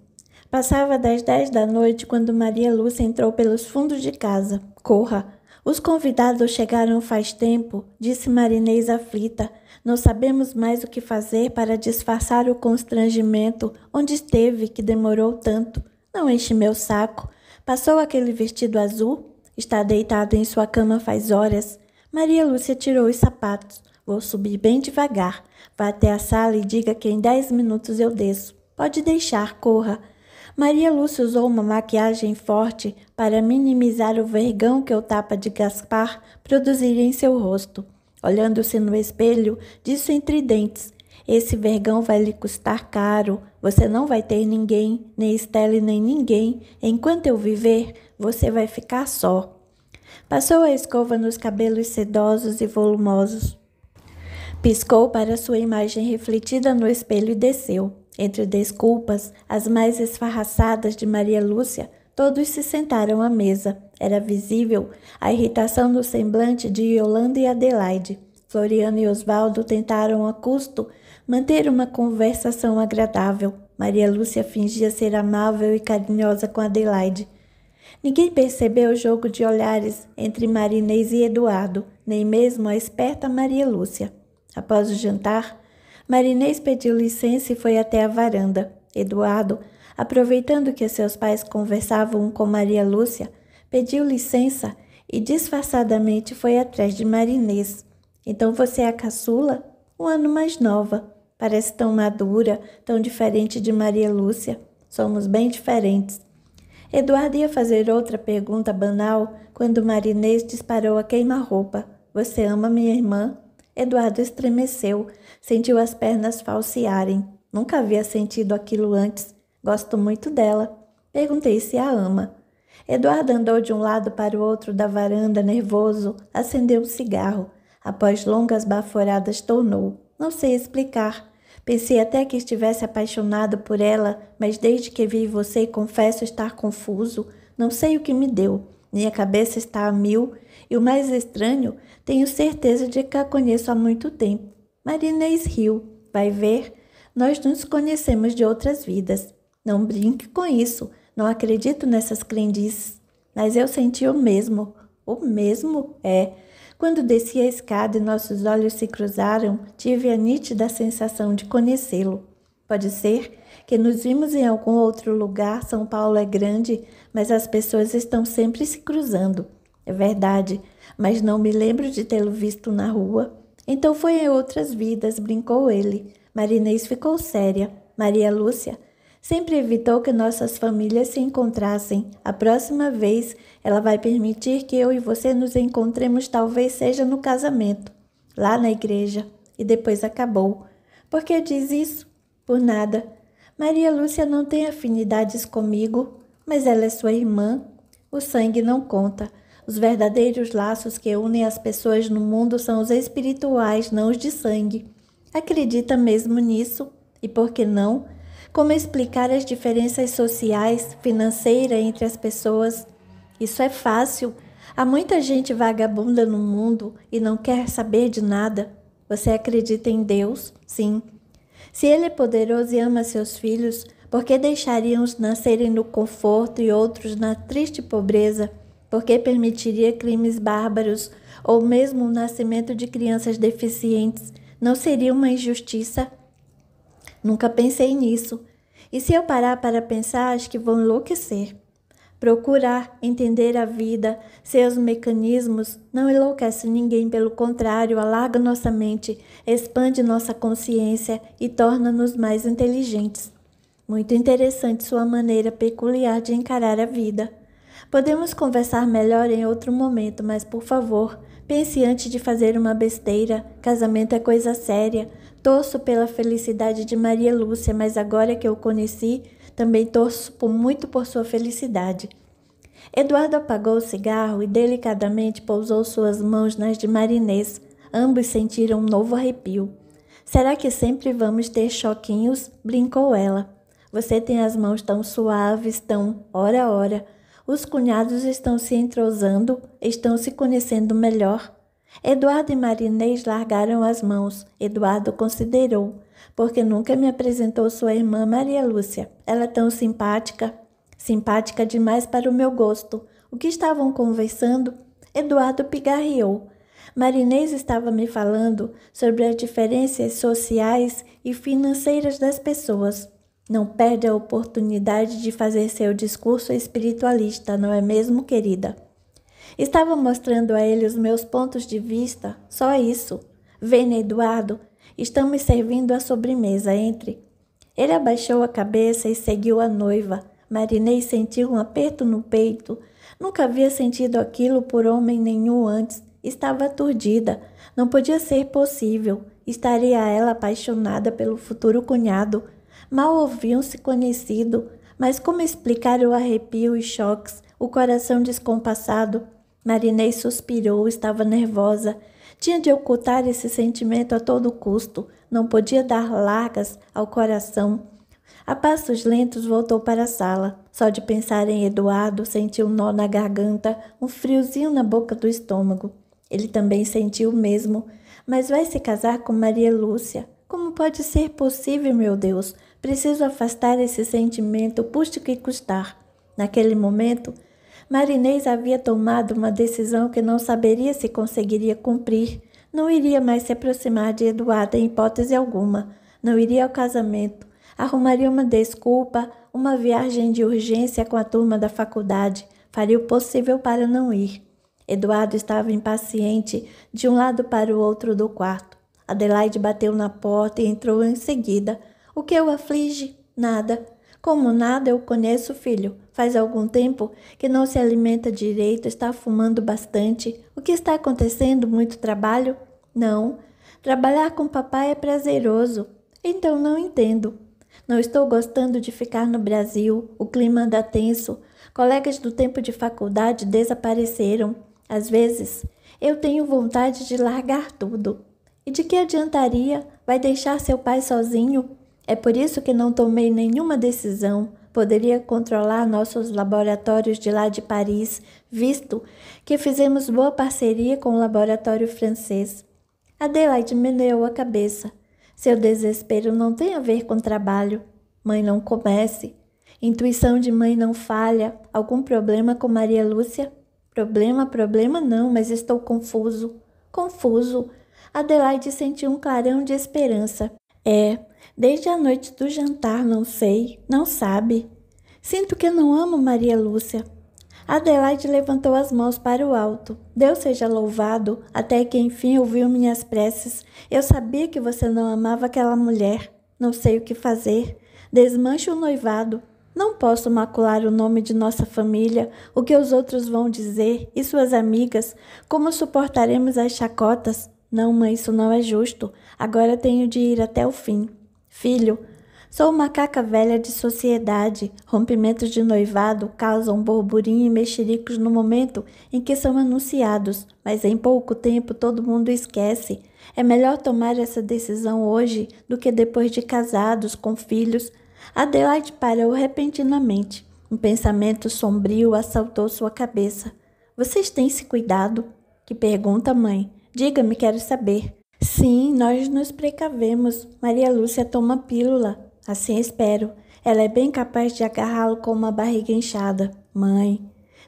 Speaker 1: Passava das dez da noite quando Maria Lúcia entrou pelos fundos de casa. Corra! Os convidados chegaram faz tempo, disse Marinês aflita. Não sabemos mais o que fazer para disfarçar o constrangimento onde esteve que demorou tanto. Não enche meu saco. Passou aquele vestido azul? Está deitado em sua cama faz horas. Maria Lúcia tirou os sapatos. Vou subir bem devagar. Vá até a sala e diga que em dez minutos eu desço. Pode deixar, corra. Maria Lúcia usou uma maquiagem forte para minimizar o vergão que o tapa de Gaspar produziria em seu rosto. Olhando-se no espelho, disse entre dentes: Esse vergão vai lhe custar caro. Você não vai ter ninguém, nem Estelle, nem ninguém. Enquanto eu viver, você vai ficar só. Passou a escova nos cabelos sedosos e volumosos. Piscou para sua imagem refletida no espelho e desceu. Entre desculpas, as mais esfarraçadas de Maria Lúcia, todos se sentaram à mesa. Era visível a irritação no semblante de Yolanda e Adelaide. Floriano e Osvaldo tentaram a custo manter uma conversação agradável. Maria Lúcia fingia ser amável e carinhosa com Adelaide. Ninguém percebeu o jogo de olhares entre Marinês e Eduardo, nem mesmo a esperta Maria Lúcia. Após o jantar, Marinês pediu licença e foi até a varanda. Eduardo, aproveitando que seus pais conversavam com Maria Lúcia, pediu licença e disfarçadamente foi atrás de Marinês. Então você é a caçula? Um ano mais nova. Parece tão madura, tão diferente de Maria Lúcia. Somos bem diferentes. Eduardo ia fazer outra pergunta banal quando Marinês disparou a queima-roupa. Você ama minha irmã? Eduardo estremeceu, Sentiu as pernas falsearem. Nunca havia sentido aquilo antes. Gosto muito dela. Perguntei se a ama. Eduardo andou de um lado para o outro da varanda, nervoso, acendeu um cigarro. Após longas baforadas, tornou. Não sei explicar. Pensei até que estivesse apaixonado por ela, mas desde que vi você, confesso estar confuso. Não sei o que me deu. Minha cabeça está a mil, e o mais estranho, tenho certeza de que a conheço há muito tempo. Marinês riu. Vai ver, nós nos conhecemos de outras vidas. Não brinque com isso. Não acredito nessas crendices. Mas eu senti o mesmo. O mesmo? É. Quando desci a escada e nossos olhos se cruzaram, tive a nítida sensação de conhecê-lo. Pode ser que nos vimos em algum outro lugar, São Paulo é grande, mas as pessoas estão sempre se cruzando. É verdade, mas não me lembro de tê-lo visto na rua. Então foi em outras vidas, brincou ele. Marinês ficou séria. Maria Lúcia sempre evitou que nossas famílias se encontrassem. A próxima vez, ela vai permitir que eu e você nos encontremos, talvez seja no casamento, lá na igreja. E depois acabou. Por que diz isso? Por nada. Maria Lúcia não tem afinidades comigo, mas ela é sua irmã. O sangue não conta. Os verdadeiros laços que unem as pessoas no mundo são os espirituais, não os de sangue. Acredita mesmo nisso? E por que não? Como explicar as diferenças sociais, financeiras entre as pessoas? Isso é fácil. Há muita gente vagabunda no mundo e não quer saber de nada. Você acredita em Deus? Sim. Se Ele é poderoso e ama seus filhos, por que deixariam uns nascerem no conforto e outros na triste pobreza? porque permitiria crimes bárbaros ou mesmo o nascimento de crianças deficientes. Não seria uma injustiça? Nunca pensei nisso. E se eu parar para pensar, acho que vou enlouquecer. Procurar entender a vida, seus mecanismos, não enlouquece ninguém, pelo contrário, alarga nossa mente, expande nossa consciência e torna-nos mais inteligentes. Muito interessante sua maneira peculiar de encarar a vida. Podemos conversar melhor em outro momento, mas por favor, pense antes de fazer uma besteira. Casamento é coisa séria. Torço pela felicidade de Maria Lúcia, mas agora que eu conheci, também torço por muito por sua felicidade. Eduardo apagou o cigarro e delicadamente pousou suas mãos nas de Marinês. Ambos sentiram um novo arrepio. Será que sempre vamos ter choquinhos? brincou ela. Você tem as mãos tão suaves, tão ora ora. Os cunhados estão se entrosando, estão se conhecendo melhor. Eduardo e Marinês largaram as mãos. Eduardo considerou, porque nunca me apresentou sua irmã Maria Lúcia. Ela é tão simpática, simpática demais para o meu gosto. O que estavam conversando? Eduardo pigarreou. Marinês estava me falando sobre as diferenças sociais e financeiras das pessoas. Não perde a oportunidade de fazer seu discurso espiritualista, não é mesmo, querida? Estava mostrando a ele os meus pontos de vista, só isso. Vene Eduardo, estamos servindo a sobremesa, entre. Ele abaixou a cabeça e seguiu a noiva. Marinei sentiu um aperto no peito. Nunca havia sentido aquilo por homem nenhum antes. Estava aturdida. Não podia ser possível. Estaria ela apaixonada pelo futuro cunhado mal ouviam-se conhecido, mas como explicar o arrepio e choques, o coração descompassado? Marinei suspirou, estava nervosa. Tinha de ocultar esse sentimento a todo custo, não podia dar largas ao coração. A passos lentos voltou para a sala. Só de pensar em Eduardo, sentiu um nó na garganta, um friozinho na boca do estômago. Ele também sentiu o mesmo. Mas vai se casar com Maria Lúcia? Como pode ser possível, meu Deus? Preciso afastar esse sentimento, puste o que custar. Naquele momento, Marinês havia tomado uma decisão que não saberia se conseguiria cumprir. Não iria mais se aproximar de Eduarda em hipótese alguma. Não iria ao casamento. Arrumaria uma desculpa, uma viagem de urgência com a turma da faculdade. Faria o possível para não ir. Eduardo estava impaciente, de um lado para o outro do quarto. Adelaide bateu na porta e entrou em seguida. O que o aflige? Nada. Como nada eu conheço, filho. Faz algum tempo que não se alimenta direito, está fumando bastante. O que está acontecendo? Muito trabalho? Não. Trabalhar com papai é prazeroso. Então não entendo. Não estou gostando de ficar no Brasil. O clima anda tenso. Colegas do tempo de faculdade desapareceram. Às vezes, eu tenho vontade de largar tudo. E de que adiantaria? Vai deixar seu pai sozinho? É por isso que não tomei nenhuma decisão. Poderia controlar nossos laboratórios de lá de Paris, visto que fizemos boa parceria com o laboratório francês. Adelaide meneou a cabeça. Seu desespero não tem a ver com trabalho. Mãe não comece. Intuição de mãe não falha. Algum problema com Maria Lúcia? Problema, problema não, mas estou confuso. Confuso. Adelaide sentiu um clarão de esperança. É, Desde a noite do jantar não sei, não sabe. Sinto que não amo Maria Lúcia. Adelaide levantou as mãos para o alto. Deus seja louvado, até que enfim ouviu minhas preces. Eu sabia que você não amava aquela mulher. Não sei o que fazer. Desmanche o noivado. Não posso macular o nome de nossa família, o que os outros vão dizer e suas amigas. Como suportaremos as chacotas? Não, mãe, isso não é justo. Agora tenho de ir até o fim. Filho, sou uma caca velha de sociedade. Rompimentos de noivado causam burburinho e mexericos no momento em que são anunciados, mas em pouco tempo todo mundo esquece. É melhor tomar essa decisão hoje do que depois de casados, com filhos. Adelaide parou repentinamente. Um pensamento sombrio assaltou sua cabeça. Vocês têm se cuidado? Que pergunta, mãe. Diga-me, quero saber. Sim, nós nos precavemos. Maria Lúcia toma pílula. Assim espero. Ela é bem capaz de agarrá-lo com uma barriga inchada. Mãe,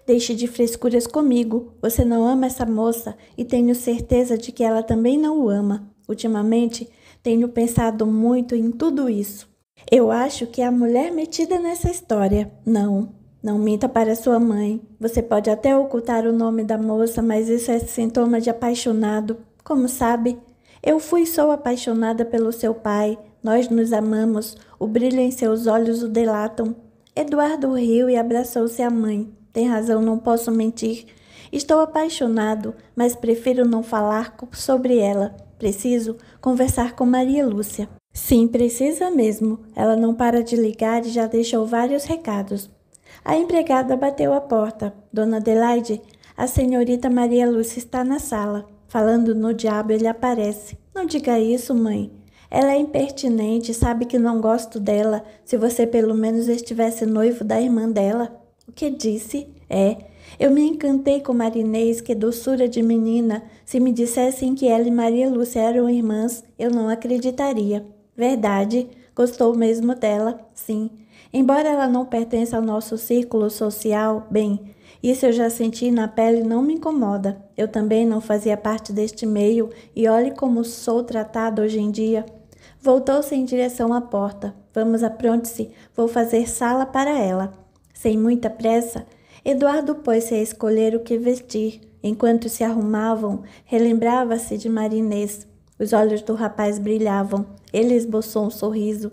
Speaker 1: deixe de frescuras comigo. Você não ama essa moça e tenho certeza de que ela também não o ama. Ultimamente, tenho pensado muito em tudo isso. Eu acho que é a mulher metida nessa história. Não, não minta para sua mãe. Você pode até ocultar o nome da moça, mas isso é sintoma de apaixonado. Como sabe, eu fui sou apaixonada pelo seu pai, nós nos amamos, o brilho em seus olhos o delatam. Eduardo riu e abraçou-se à mãe. Tem razão, não posso mentir. Estou apaixonado, mas prefiro não falar sobre ela. Preciso conversar com Maria Lúcia. Sim, precisa mesmo. Ela não para de ligar e já deixou vários recados. A empregada bateu a porta. Dona Adelaide, a senhorita Maria Lúcia está na sala. Falando no diabo, ele aparece. Não diga isso, mãe. Ela é impertinente, sabe que não gosto dela. Se você pelo menos estivesse noivo da irmã dela. O que disse? É. Eu me encantei com Marinês, que doçura de menina. Se me dissessem que ela e Maria Lúcia eram irmãs, eu não acreditaria. Verdade, gostou mesmo dela, sim. Embora ela não pertença ao nosso círculo social, bem, isso eu já senti na pele não me incomoda. Eu também não fazia parte deste meio e olhe como sou tratado hoje em dia. Voltou-se em direção à porta. Vamos, apronte-se, vou fazer sala para ela. Sem muita pressa, Eduardo pôs-se a escolher o que vestir. Enquanto se arrumavam, relembrava-se de Marinês. Os olhos do rapaz brilhavam. Ele esboçou um sorriso.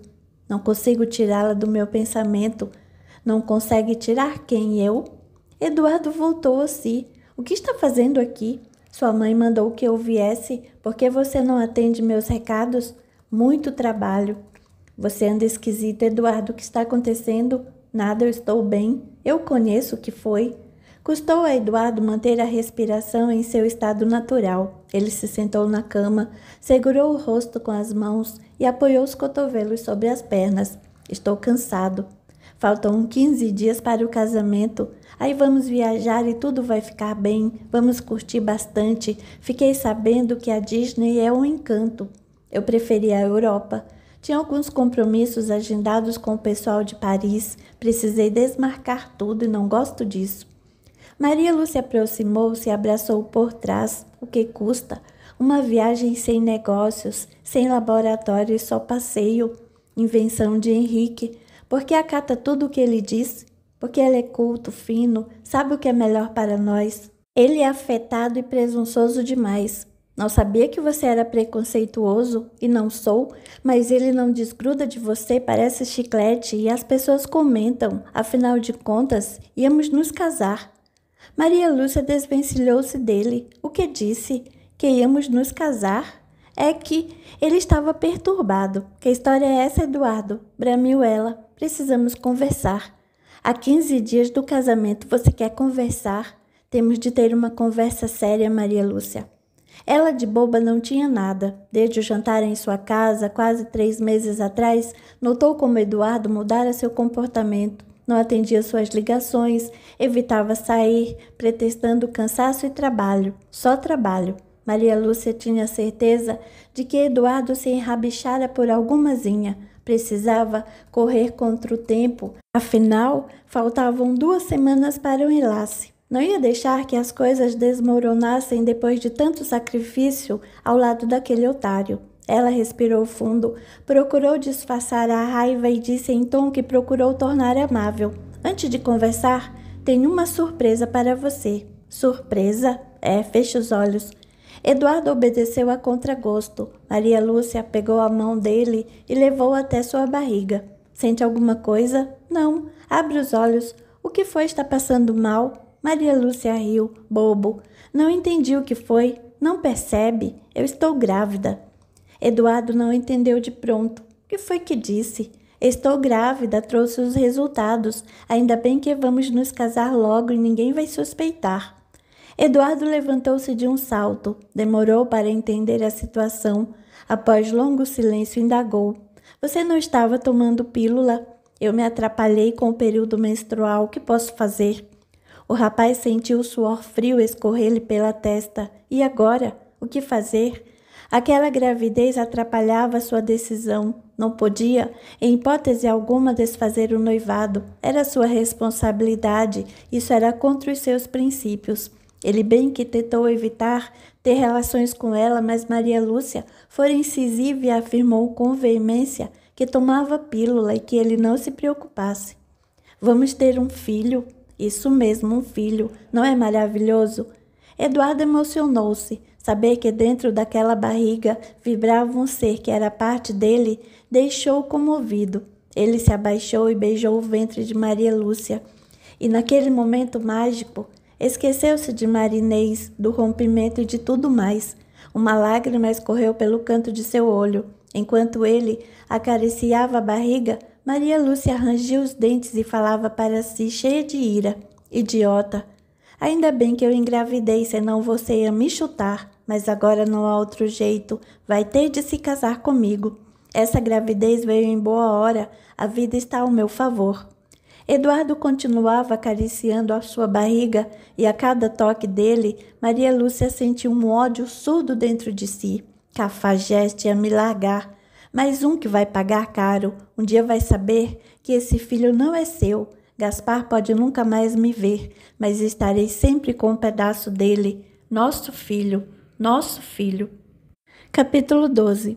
Speaker 1: Não consigo tirá-la do meu pensamento. Não consegue tirar quem eu? Eduardo voltou a si. O que está fazendo aqui? Sua mãe mandou que eu viesse. Por que você não atende meus recados? Muito trabalho. Você anda esquisito, Eduardo. O que está acontecendo? Nada, eu estou bem. Eu conheço o que foi. Custou a Eduardo manter a respiração em seu estado natural. Ele se sentou na cama, segurou o rosto com as mãos e apoiou os cotovelos sobre as pernas. Estou cansado. Faltam 15 dias para o casamento. Aí vamos viajar e tudo vai ficar bem, vamos curtir bastante. Fiquei sabendo que a Disney é um encanto. Eu preferi a Europa. Tinha alguns compromissos agendados com o pessoal de Paris, precisei desmarcar tudo e não gosto disso. Maria Lúcia aproximou-se e abraçou por trás, o que custa? Uma viagem sem negócios, sem laboratório e só passeio. Invenção de Henrique, porque acata tudo o que ele diz porque ele é culto, fino, sabe o que é melhor para nós. Ele é afetado e presunçoso demais. Não sabia que você era preconceituoso e não sou, mas ele não desgruda de você, parece chiclete e as pessoas comentam, afinal de contas, íamos nos casar. Maria Lúcia desvencilhou-se dele. O que disse? Que íamos nos casar? É que ele estava perturbado. Que história é essa, Eduardo? Bramiu ela. Precisamos conversar. A 15 dias do casamento, você quer conversar? Temos de ter uma conversa séria, Maria Lúcia. Ela de boba não tinha nada. Desde o jantar em sua casa, quase três meses atrás, notou como Eduardo mudara seu comportamento. Não atendia suas ligações, evitava sair, pretextando cansaço e trabalho. Só trabalho. Maria Lúcia tinha certeza de que Eduardo se enrabixara por algumazinha Precisava correr contra o tempo, afinal, faltavam duas semanas para o enlace. Não ia deixar que as coisas desmoronassem depois de tanto sacrifício ao lado daquele otário. Ela respirou fundo, procurou disfarçar a raiva e disse em tom que procurou tornar amável: Antes de conversar, tenho uma surpresa para você. Surpresa? É, feche os olhos. Eduardo obedeceu a contragosto. Maria Lúcia pegou a mão dele e levou até sua barriga. Sente alguma coisa? Não. Abre os olhos. O que foi? Está passando mal? Maria Lúcia riu, bobo. Não entendi o que foi. Não percebe? Eu estou grávida. Eduardo não entendeu de pronto. O que foi que disse? Estou grávida, trouxe os resultados. Ainda bem que vamos nos casar logo e ninguém vai suspeitar. Eduardo levantou-se de um salto, demorou para entender a situação. Após longo silêncio, indagou: Você não estava tomando pílula? Eu me atrapalhei com o período menstrual, o que posso fazer? O rapaz sentiu o suor frio escorrer-lhe pela testa. E agora? O que fazer? Aquela gravidez atrapalhava sua decisão. Não podia, em hipótese alguma, desfazer o noivado. Era sua responsabilidade. Isso era contra os seus princípios. Ele bem que tentou evitar ter relações com ela, mas Maria Lúcia foi incisiva e afirmou com veemência que tomava pílula e que ele não se preocupasse. Vamos ter um filho? Isso mesmo, um filho. Não é maravilhoso? Eduardo emocionou-se. Saber que dentro daquela barriga vibrava um ser que era parte dele deixou-o comovido. Ele se abaixou e beijou o ventre de Maria Lúcia. E naquele momento mágico, Esqueceu-se de Marinês, do rompimento e de tudo mais. Uma lágrima escorreu pelo canto de seu olho. Enquanto ele acariciava a barriga, Maria Lúcia rangia os dentes e falava para si, cheia de ira: Idiota! Ainda bem que eu engravidei, senão você ia me chutar. Mas agora não há outro jeito. Vai ter de se casar comigo. Essa gravidez veio em boa hora. A vida está ao meu favor. Eduardo continuava acariciando a sua barriga e a cada toque dele, Maria Lúcia sentiu um ódio surdo dentro de si. Cafajeste a é me largar. Mas um que vai pagar caro, um dia vai saber que esse filho não é seu. Gaspar pode nunca mais me ver, mas estarei sempre com um pedaço dele, nosso filho, nosso filho. Capítulo 12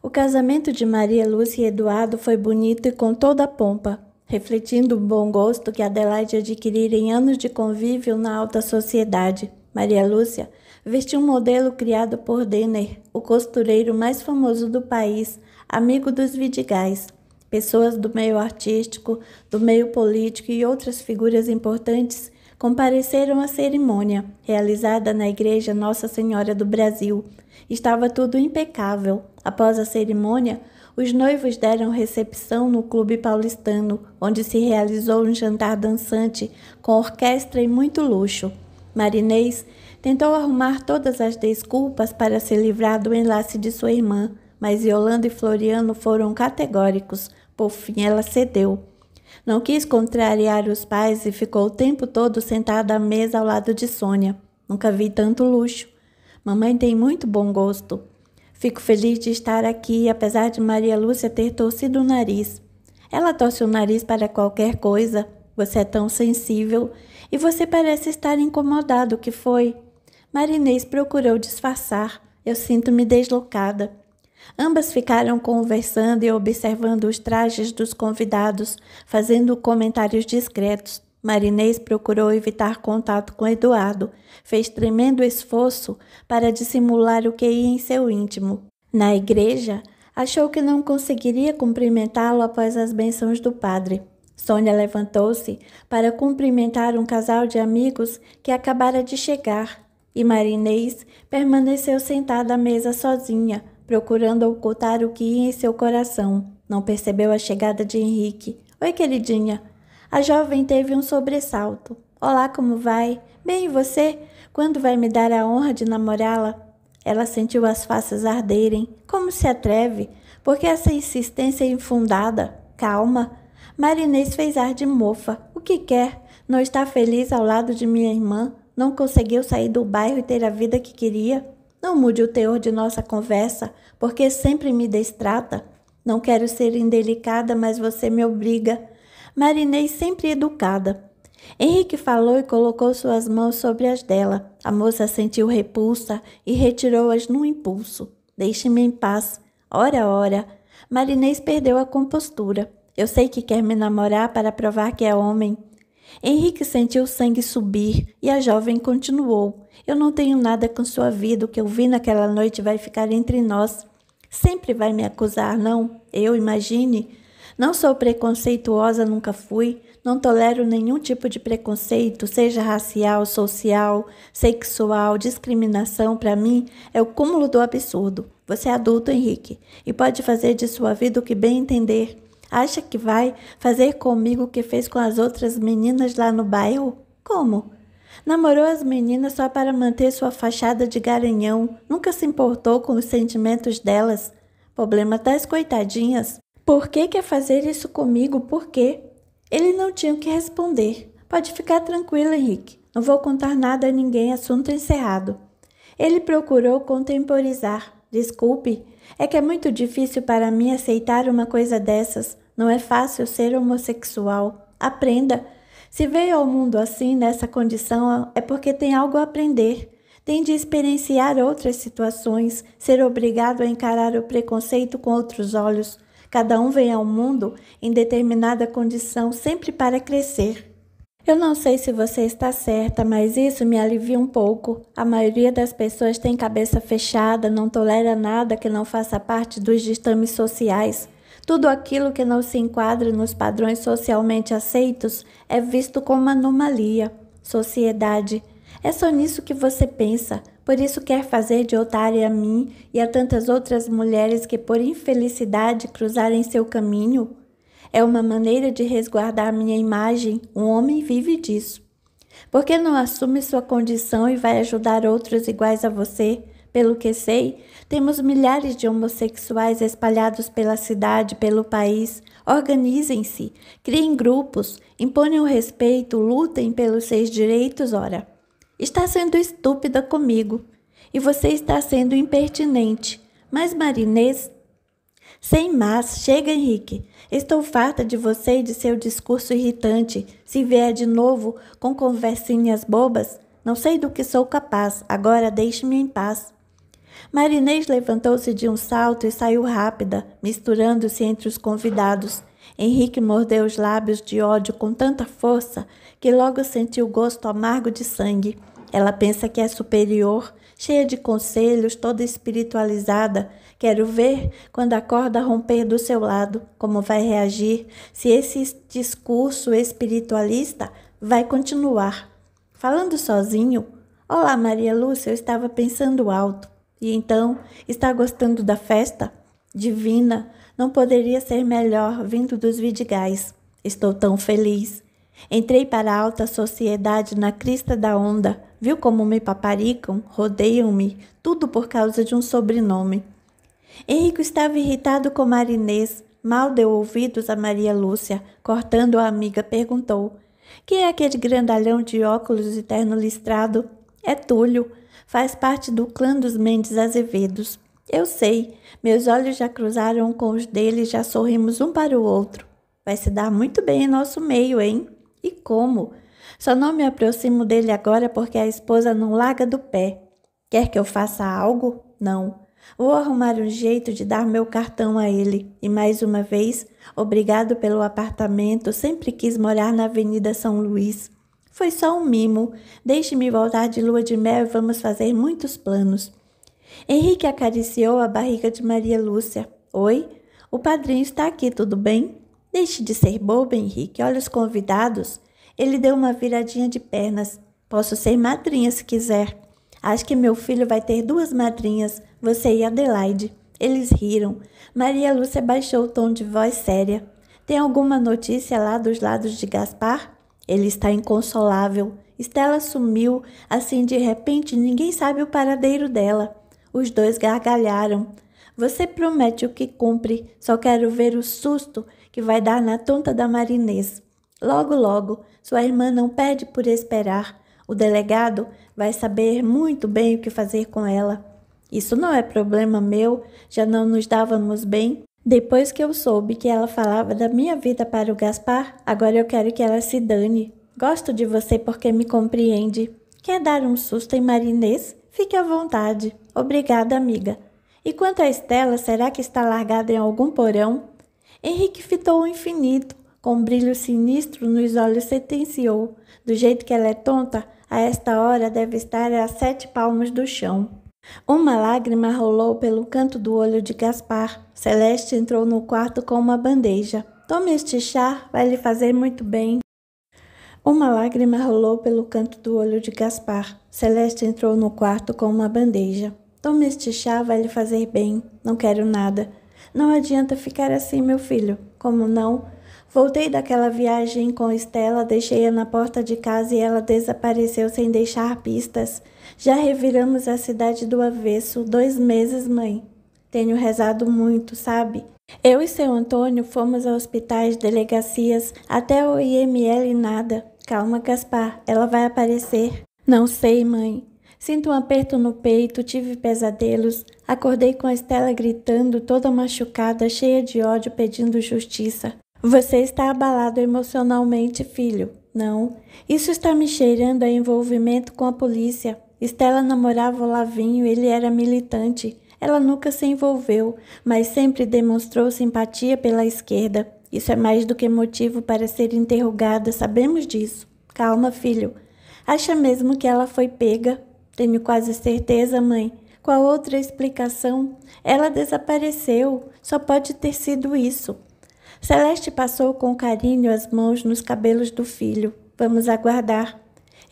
Speaker 1: O casamento de Maria Lúcia e Eduardo foi bonito e com toda a pompa refletindo o bom gosto que Adelaide adquirira em anos de convívio na alta sociedade. Maria Lúcia vestiu um modelo criado por Denner, o costureiro mais famoso do país, amigo dos Vidigais. Pessoas do meio artístico, do meio político e outras figuras importantes compareceram à cerimônia, realizada na Igreja Nossa Senhora do Brasil. Estava tudo impecável. Após a cerimônia, os noivos deram recepção no Clube Paulistano, onde se realizou um jantar dançante com orquestra e muito luxo. Marinês tentou arrumar todas as desculpas para se livrar do enlace de sua irmã, mas Yolanda e Floriano foram categóricos. Por fim, ela cedeu. Não quis contrariar os pais e ficou o tempo todo sentada à mesa ao lado de Sônia. Nunca vi tanto luxo. Mamãe tem muito bom gosto. Fico feliz de estar aqui, apesar de Maria Lúcia ter torcido o nariz. Ela torce o nariz para qualquer coisa. Você é tão sensível e você parece estar incomodado, o que foi? Marinês procurou disfarçar. Eu sinto-me deslocada. Ambas ficaram conversando e observando os trajes dos convidados, fazendo comentários discretos. Marinês procurou evitar contato com Eduardo. Fez tremendo esforço para dissimular o que ia em seu íntimo. Na igreja, achou que não conseguiria cumprimentá-lo após as bênçãos do padre. Sônia levantou-se para cumprimentar um casal de amigos que acabara de chegar, e Marinês permaneceu sentada à mesa sozinha, procurando ocultar o que ia em seu coração. Não percebeu a chegada de Henrique. Oi, queridinha, a jovem teve um sobressalto. Olá, como vai? Bem, e você? Quando vai me dar a honra de namorá-la? Ela sentiu as faces arderem. Como se atreve? Por que essa insistência infundada? Calma. Marinês fez ar de mofa. O que quer? Não está feliz ao lado de minha irmã? Não conseguiu sair do bairro e ter a vida que queria? Não mude o teor de nossa conversa, porque sempre me destrata. Não quero ser indelicada, mas você me obriga. Marinei sempre educada. Henrique falou e colocou suas mãos sobre as dela. A moça sentiu repulsa e retirou-as num impulso. Deixe-me em paz. Ora, ora. Marinês perdeu a compostura. Eu sei que quer me namorar para provar que é homem. Henrique sentiu o sangue subir e a jovem continuou. Eu não tenho nada com sua vida. O que eu vi naquela noite vai ficar entre nós. Sempre vai me acusar, não? Eu, imagine. Não sou preconceituosa, nunca fui. Não tolero nenhum tipo de preconceito, seja racial, social, sexual, discriminação. Para mim, é o cúmulo do absurdo. Você é adulto, Henrique, e pode fazer de sua vida o que bem entender. Acha que vai fazer comigo o que fez com as outras meninas lá no bairro? Como? Namorou as meninas só para manter sua fachada de garanhão, nunca se importou com os sentimentos delas. Problema das coitadinhas. Por que quer fazer isso comigo? Por quê? Ele não tinha o que responder. Pode ficar tranquilo, Henrique. Não vou contar nada a ninguém, assunto encerrado. Ele procurou contemporizar. Desculpe, é que é muito difícil para mim aceitar uma coisa dessas. Não é fácil ser homossexual. Aprenda. Se veio ao mundo assim, nessa condição, é porque tem algo a aprender. Tem de experienciar outras situações, ser obrigado a encarar o preconceito com outros olhos, Cada um vem ao mundo em determinada condição, sempre para crescer. Eu não sei se você está certa, mas isso me alivia um pouco. A maioria das pessoas tem cabeça fechada, não tolera nada que não faça parte dos ditames sociais. Tudo aquilo que não se enquadra nos padrões socialmente aceitos é visto como anomalia. Sociedade é só nisso que você pensa. Por isso quer fazer de otária a mim e a tantas outras mulheres que por infelicidade cruzarem seu caminho? É uma maneira de resguardar minha imagem. Um homem vive disso. Por que não assume sua condição e vai ajudar outros iguais a você? Pelo que sei, temos milhares de homossexuais espalhados pela cidade, pelo país. Organizem-se, criem grupos, imponham respeito, lutem pelos seus direitos, ora. Está sendo estúpida comigo e você está sendo impertinente. Mas, Marinês. Sem mas, chega, Henrique. Estou farta de você e de seu discurso irritante. Se vier de novo com conversinhas bobas, não sei do que sou capaz. Agora deixe-me em paz. Marinês levantou-se de um salto e saiu rápida, misturando-se entre os convidados. Henrique mordeu os lábios de ódio com tanta força que logo sentiu gosto amargo de sangue. Ela pensa que é superior, cheia de conselhos, toda espiritualizada. Quero ver, quando a corda romper do seu lado, como vai reagir, se esse discurso espiritualista vai continuar. Falando sozinho, Olá, Maria Lúcia, eu estava pensando alto. E então, está gostando da festa? Divina, não poderia ser melhor vindo dos Vidigais. Estou tão feliz. Entrei para a alta sociedade na crista da onda. Viu como me paparicam, rodeiam-me, tudo por causa de um sobrenome. Henrico estava irritado com Marinês. Mal deu ouvidos a Maria Lúcia. Cortando a amiga, perguntou: Quem é aquele grandalhão de óculos e terno listrado? É Túlio. Faz parte do clã dos Mendes Azevedos. Eu sei. Meus olhos já cruzaram com os dele e já sorrimos um para o outro. Vai se dar muito bem em nosso meio, hein? E como? Só não me aproximo dele agora porque a esposa não larga do pé. Quer que eu faça algo? Não. Vou arrumar um jeito de dar meu cartão a ele. E mais uma vez, obrigado pelo apartamento. Sempre quis morar na Avenida São Luís. Foi só um mimo. Deixe-me voltar de lua de mel e vamos fazer muitos planos. Henrique acariciou a barriga de Maria Lúcia. Oi? O padrinho está aqui, tudo bem? Deixe de ser bobo, Henrique. Olha os convidados. Ele deu uma viradinha de pernas. Posso ser madrinha se quiser. Acho que meu filho vai ter duas madrinhas, você e Adelaide. Eles riram. Maria Lúcia baixou o tom de voz séria. Tem alguma notícia lá dos lados de Gaspar? Ele está inconsolável. Estela sumiu, assim de repente ninguém sabe o paradeiro dela. Os dois gargalharam. Você promete o que cumpre, só quero ver o susto que vai dar na tonta da marinês. Logo, logo, sua irmã não pede por esperar. O delegado vai saber muito bem o que fazer com ela. Isso não é problema meu, já não nos dávamos bem. Depois que eu soube que ela falava da minha vida para o Gaspar, agora eu quero que ela se dane. Gosto de você porque me compreende. Quer dar um susto em Marinês? Fique à vontade. Obrigada, amiga. E quanto a Estela, será que está largada em algum porão? Henrique fitou o infinito, com um brilho sinistro nos olhos sentenciou. Do jeito que ela é tonta, a esta hora deve estar a sete palmos do chão. Uma lágrima rolou pelo canto do olho de Gaspar. Celeste entrou no quarto com uma bandeja. Tome este chá, vai lhe fazer muito bem. Uma lágrima rolou pelo canto do olho de Gaspar. Celeste entrou no quarto com uma bandeja. Tome este chá, vai lhe fazer bem. Não quero nada. Não adianta ficar assim, meu filho. Como não? Voltei daquela viagem com Estela, deixei-a na porta de casa e ela desapareceu sem deixar pistas. Já reviramos a cidade do avesso, dois meses, mãe. Tenho rezado muito, sabe? Eu e seu Antônio fomos a hospitais, delegacias, até o IML e nada. Calma, Gaspar, ela vai aparecer. Não sei, mãe. Sinto um aperto no peito, tive pesadelos, acordei com a Estela gritando, toda machucada, cheia de ódio, pedindo justiça. Você está abalado emocionalmente, filho. Não. Isso está me cheirando a envolvimento com a polícia. Estela namorava o Lavinho, ele era militante. Ela nunca se envolveu, mas sempre demonstrou simpatia pela esquerda. Isso é mais do que motivo para ser interrogada, sabemos disso. Calma, filho. Acha mesmo que ela foi pega? Tenho quase certeza, mãe. Qual outra explicação? Ela desapareceu. Só pode ter sido isso. Celeste passou com carinho as mãos nos cabelos do filho. Vamos aguardar.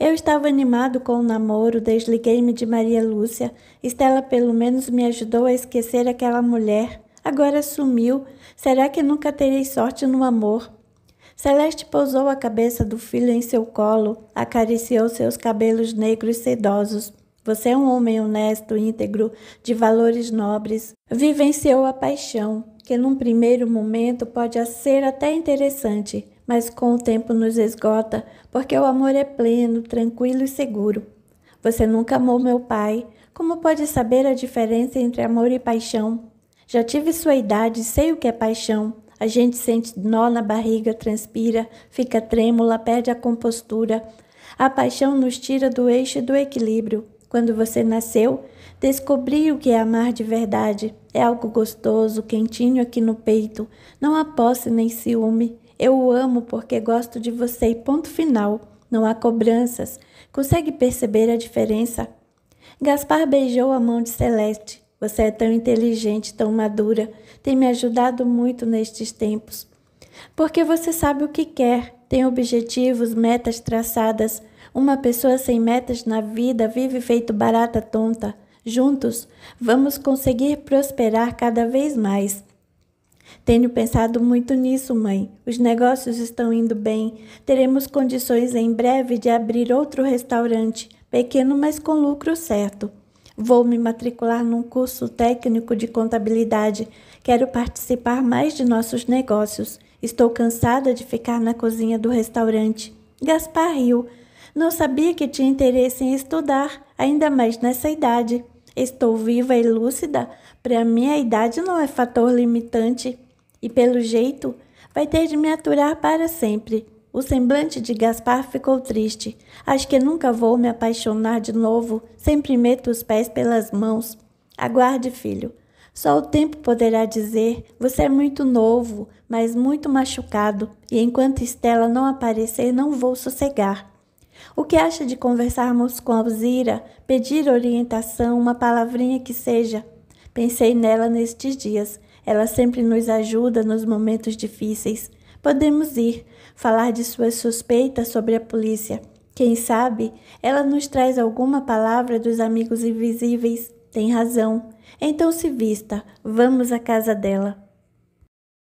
Speaker 1: Eu estava animado com o namoro, desliguei-me de Maria Lúcia. Estela pelo menos me ajudou a esquecer aquela mulher. Agora sumiu. Será que nunca terei sorte no amor? Celeste pousou a cabeça do filho em seu colo, acariciou seus cabelos negros sedosos. Você é um homem honesto, íntegro, de valores nobres. Vivenciou a paixão, que num primeiro momento pode ser até interessante, mas com o tempo nos esgota, porque o amor é pleno, tranquilo e seguro. Você nunca amou meu pai. Como pode saber a diferença entre amor e paixão? Já tive sua idade, sei o que é paixão. A gente sente nó na barriga, transpira, fica trêmula, perde a compostura. A paixão nos tira do eixo e do equilíbrio. Quando você nasceu, descobri o que é amar de verdade. É algo gostoso, quentinho aqui no peito. Não há posse nem ciúme. Eu o amo porque gosto de você e ponto final. Não há cobranças. Consegue perceber a diferença? Gaspar beijou a mão de Celeste. Você é tão inteligente, tão madura. Tem me ajudado muito nestes tempos. Porque você sabe o que quer, tem objetivos, metas traçadas. Uma pessoa sem metas na vida vive feito barata tonta. Juntos, vamos conseguir prosperar cada vez mais. Tenho pensado muito nisso, mãe. Os negócios estão indo bem. Teremos condições em breve de abrir outro restaurante, pequeno, mas com lucro certo. Vou me matricular num curso técnico de contabilidade. Quero participar mais de nossos negócios. Estou cansada de ficar na cozinha do restaurante. Gaspar riu. Não sabia que tinha interesse em estudar, ainda mais nessa idade. Estou viva e lúcida. Para mim, a idade não é fator limitante. E pelo jeito, vai ter de me aturar para sempre. O semblante de Gaspar ficou triste. Acho que nunca vou me apaixonar de novo. Sempre meto os pés pelas mãos. Aguarde, filho. Só o tempo poderá dizer: você é muito novo, mas muito machucado, e enquanto Estela não aparecer, não vou sossegar. O que acha de conversarmos com Alzira, pedir orientação, uma palavrinha que seja? Pensei nela nestes dias. Ela sempre nos ajuda nos momentos difíceis. Podemos ir falar de suas suspeitas sobre a polícia. Quem sabe ela nos traz alguma palavra dos amigos invisíveis. Tem razão. Então se vista, vamos à casa dela.